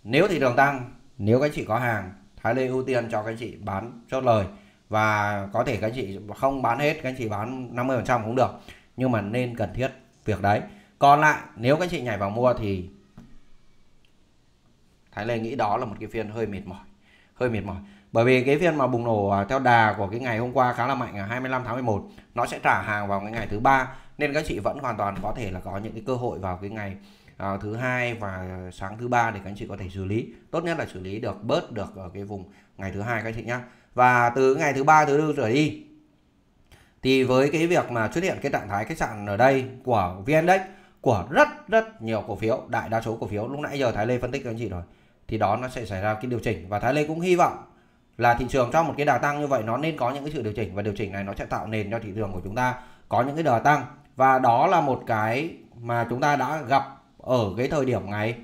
nếu thị trường tăng nếu các chị có hàng Thái Lê ưu tiên cho các chị bán chốt lời và có thể các chị không bán hết các chị bán 50% cũng được nhưng mà nên cần thiết việc đấy còn lại nếu các chị nhảy vào mua thì Thái Lê nghĩ đó là một cái phiên hơi mệt mỏi hơi mệt mỏi bởi vì cái phiên mà bùng nổ à, theo đà của cái ngày hôm qua khá là mạnh là 25 tháng 11 nó sẽ trả hàng vào cái ngày thứ ba nên các chị vẫn hoàn toàn có thể là có những cái cơ hội vào cái ngày À, thứ hai và sáng thứ ba để các anh chị có thể xử lý tốt nhất là xử lý được bớt được ở cái vùng ngày thứ hai các chị nhé và từ ngày thứ ba thứ tư trở đi thì với cái việc mà xuất hiện cái trạng thái khách sạn ở đây của vn index của rất rất nhiều cổ phiếu đại đa số cổ phiếu lúc nãy giờ thái lê phân tích cho anh chị rồi thì đó nó sẽ xảy ra cái điều chỉnh và Thái Lê cũng hy vọng là thị trường trong một cái đà tăng như vậy nó nên có những cái sự điều chỉnh và điều chỉnh này nó sẽ tạo nền cho thị trường của chúng ta có những cái đà tăng và đó là một cái mà chúng ta đã gặp ở cái thời điểm ngày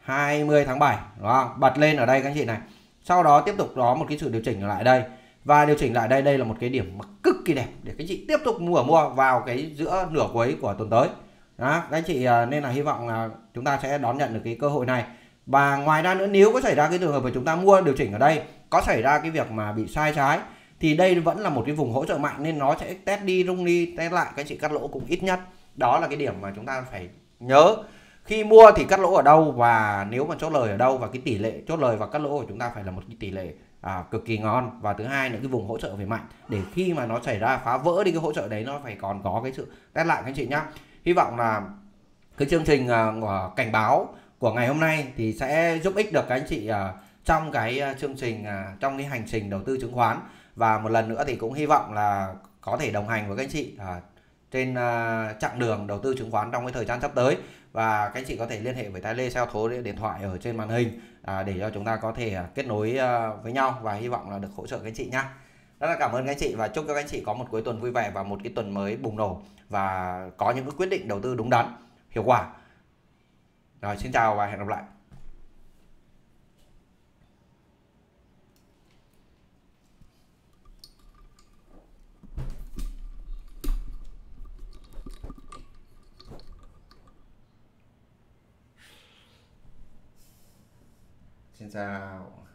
20 tháng 7 đúng không? Bật lên ở đây các anh chị này. Sau đó tiếp tục đó một cái sự điều chỉnh lại đây và điều chỉnh lại đây đây là một cái điểm cực kỳ đẹp để các anh chị tiếp tục mua mua vào cái giữa nửa cuối của tuần tới. Đó, các anh chị à, nên là hy vọng là chúng ta sẽ đón nhận được cái cơ hội này và ngoài ra nữa nếu có xảy ra cái trường hợp mà chúng ta mua điều chỉnh ở đây có xảy ra cái việc mà bị sai trái thì đây vẫn là một cái vùng hỗ trợ mạnh nên nó sẽ test đi rung đi test lại cái chị cắt lỗ cũng ít nhất đó là cái điểm mà chúng ta phải nhớ khi mua thì cắt lỗ ở đâu và nếu mà chốt lời ở đâu và cái tỷ lệ chốt lời và cắt lỗ của chúng ta phải là một cái tỷ lệ à, cực kỳ ngon và thứ hai là cái vùng hỗ trợ về mạnh để khi mà nó xảy ra phá vỡ đi cái hỗ trợ đấy nó phải còn có cái sự test lại các anh chị nhá hy vọng là cái chương trình uh, cảnh báo của ngày hôm nay thì sẽ giúp ích được các anh chị à, trong cái à, chương trình à, trong cái hành trình đầu tư chứng khoán và một lần nữa thì cũng hy vọng là có thể đồng hành với các anh chị trên chặng đường đầu tư chứng khoán trong cái thời gian sắp tới và các anh chị có thể liên hệ với Thái Lê theo Thố điện thoại ở trên màn hình để cho chúng ta có thể kết nối với nhau và hy vọng là được hỗ trợ các anh chị nhé rất là cảm ơn các anh chị và chúc các anh chị có một cuối tuần vui vẻ và một cái tuần mới bùng nổ và có những quyết định đầu tư đúng đắn hiệu quả rồi xin chào và hẹn gặp lại xin chào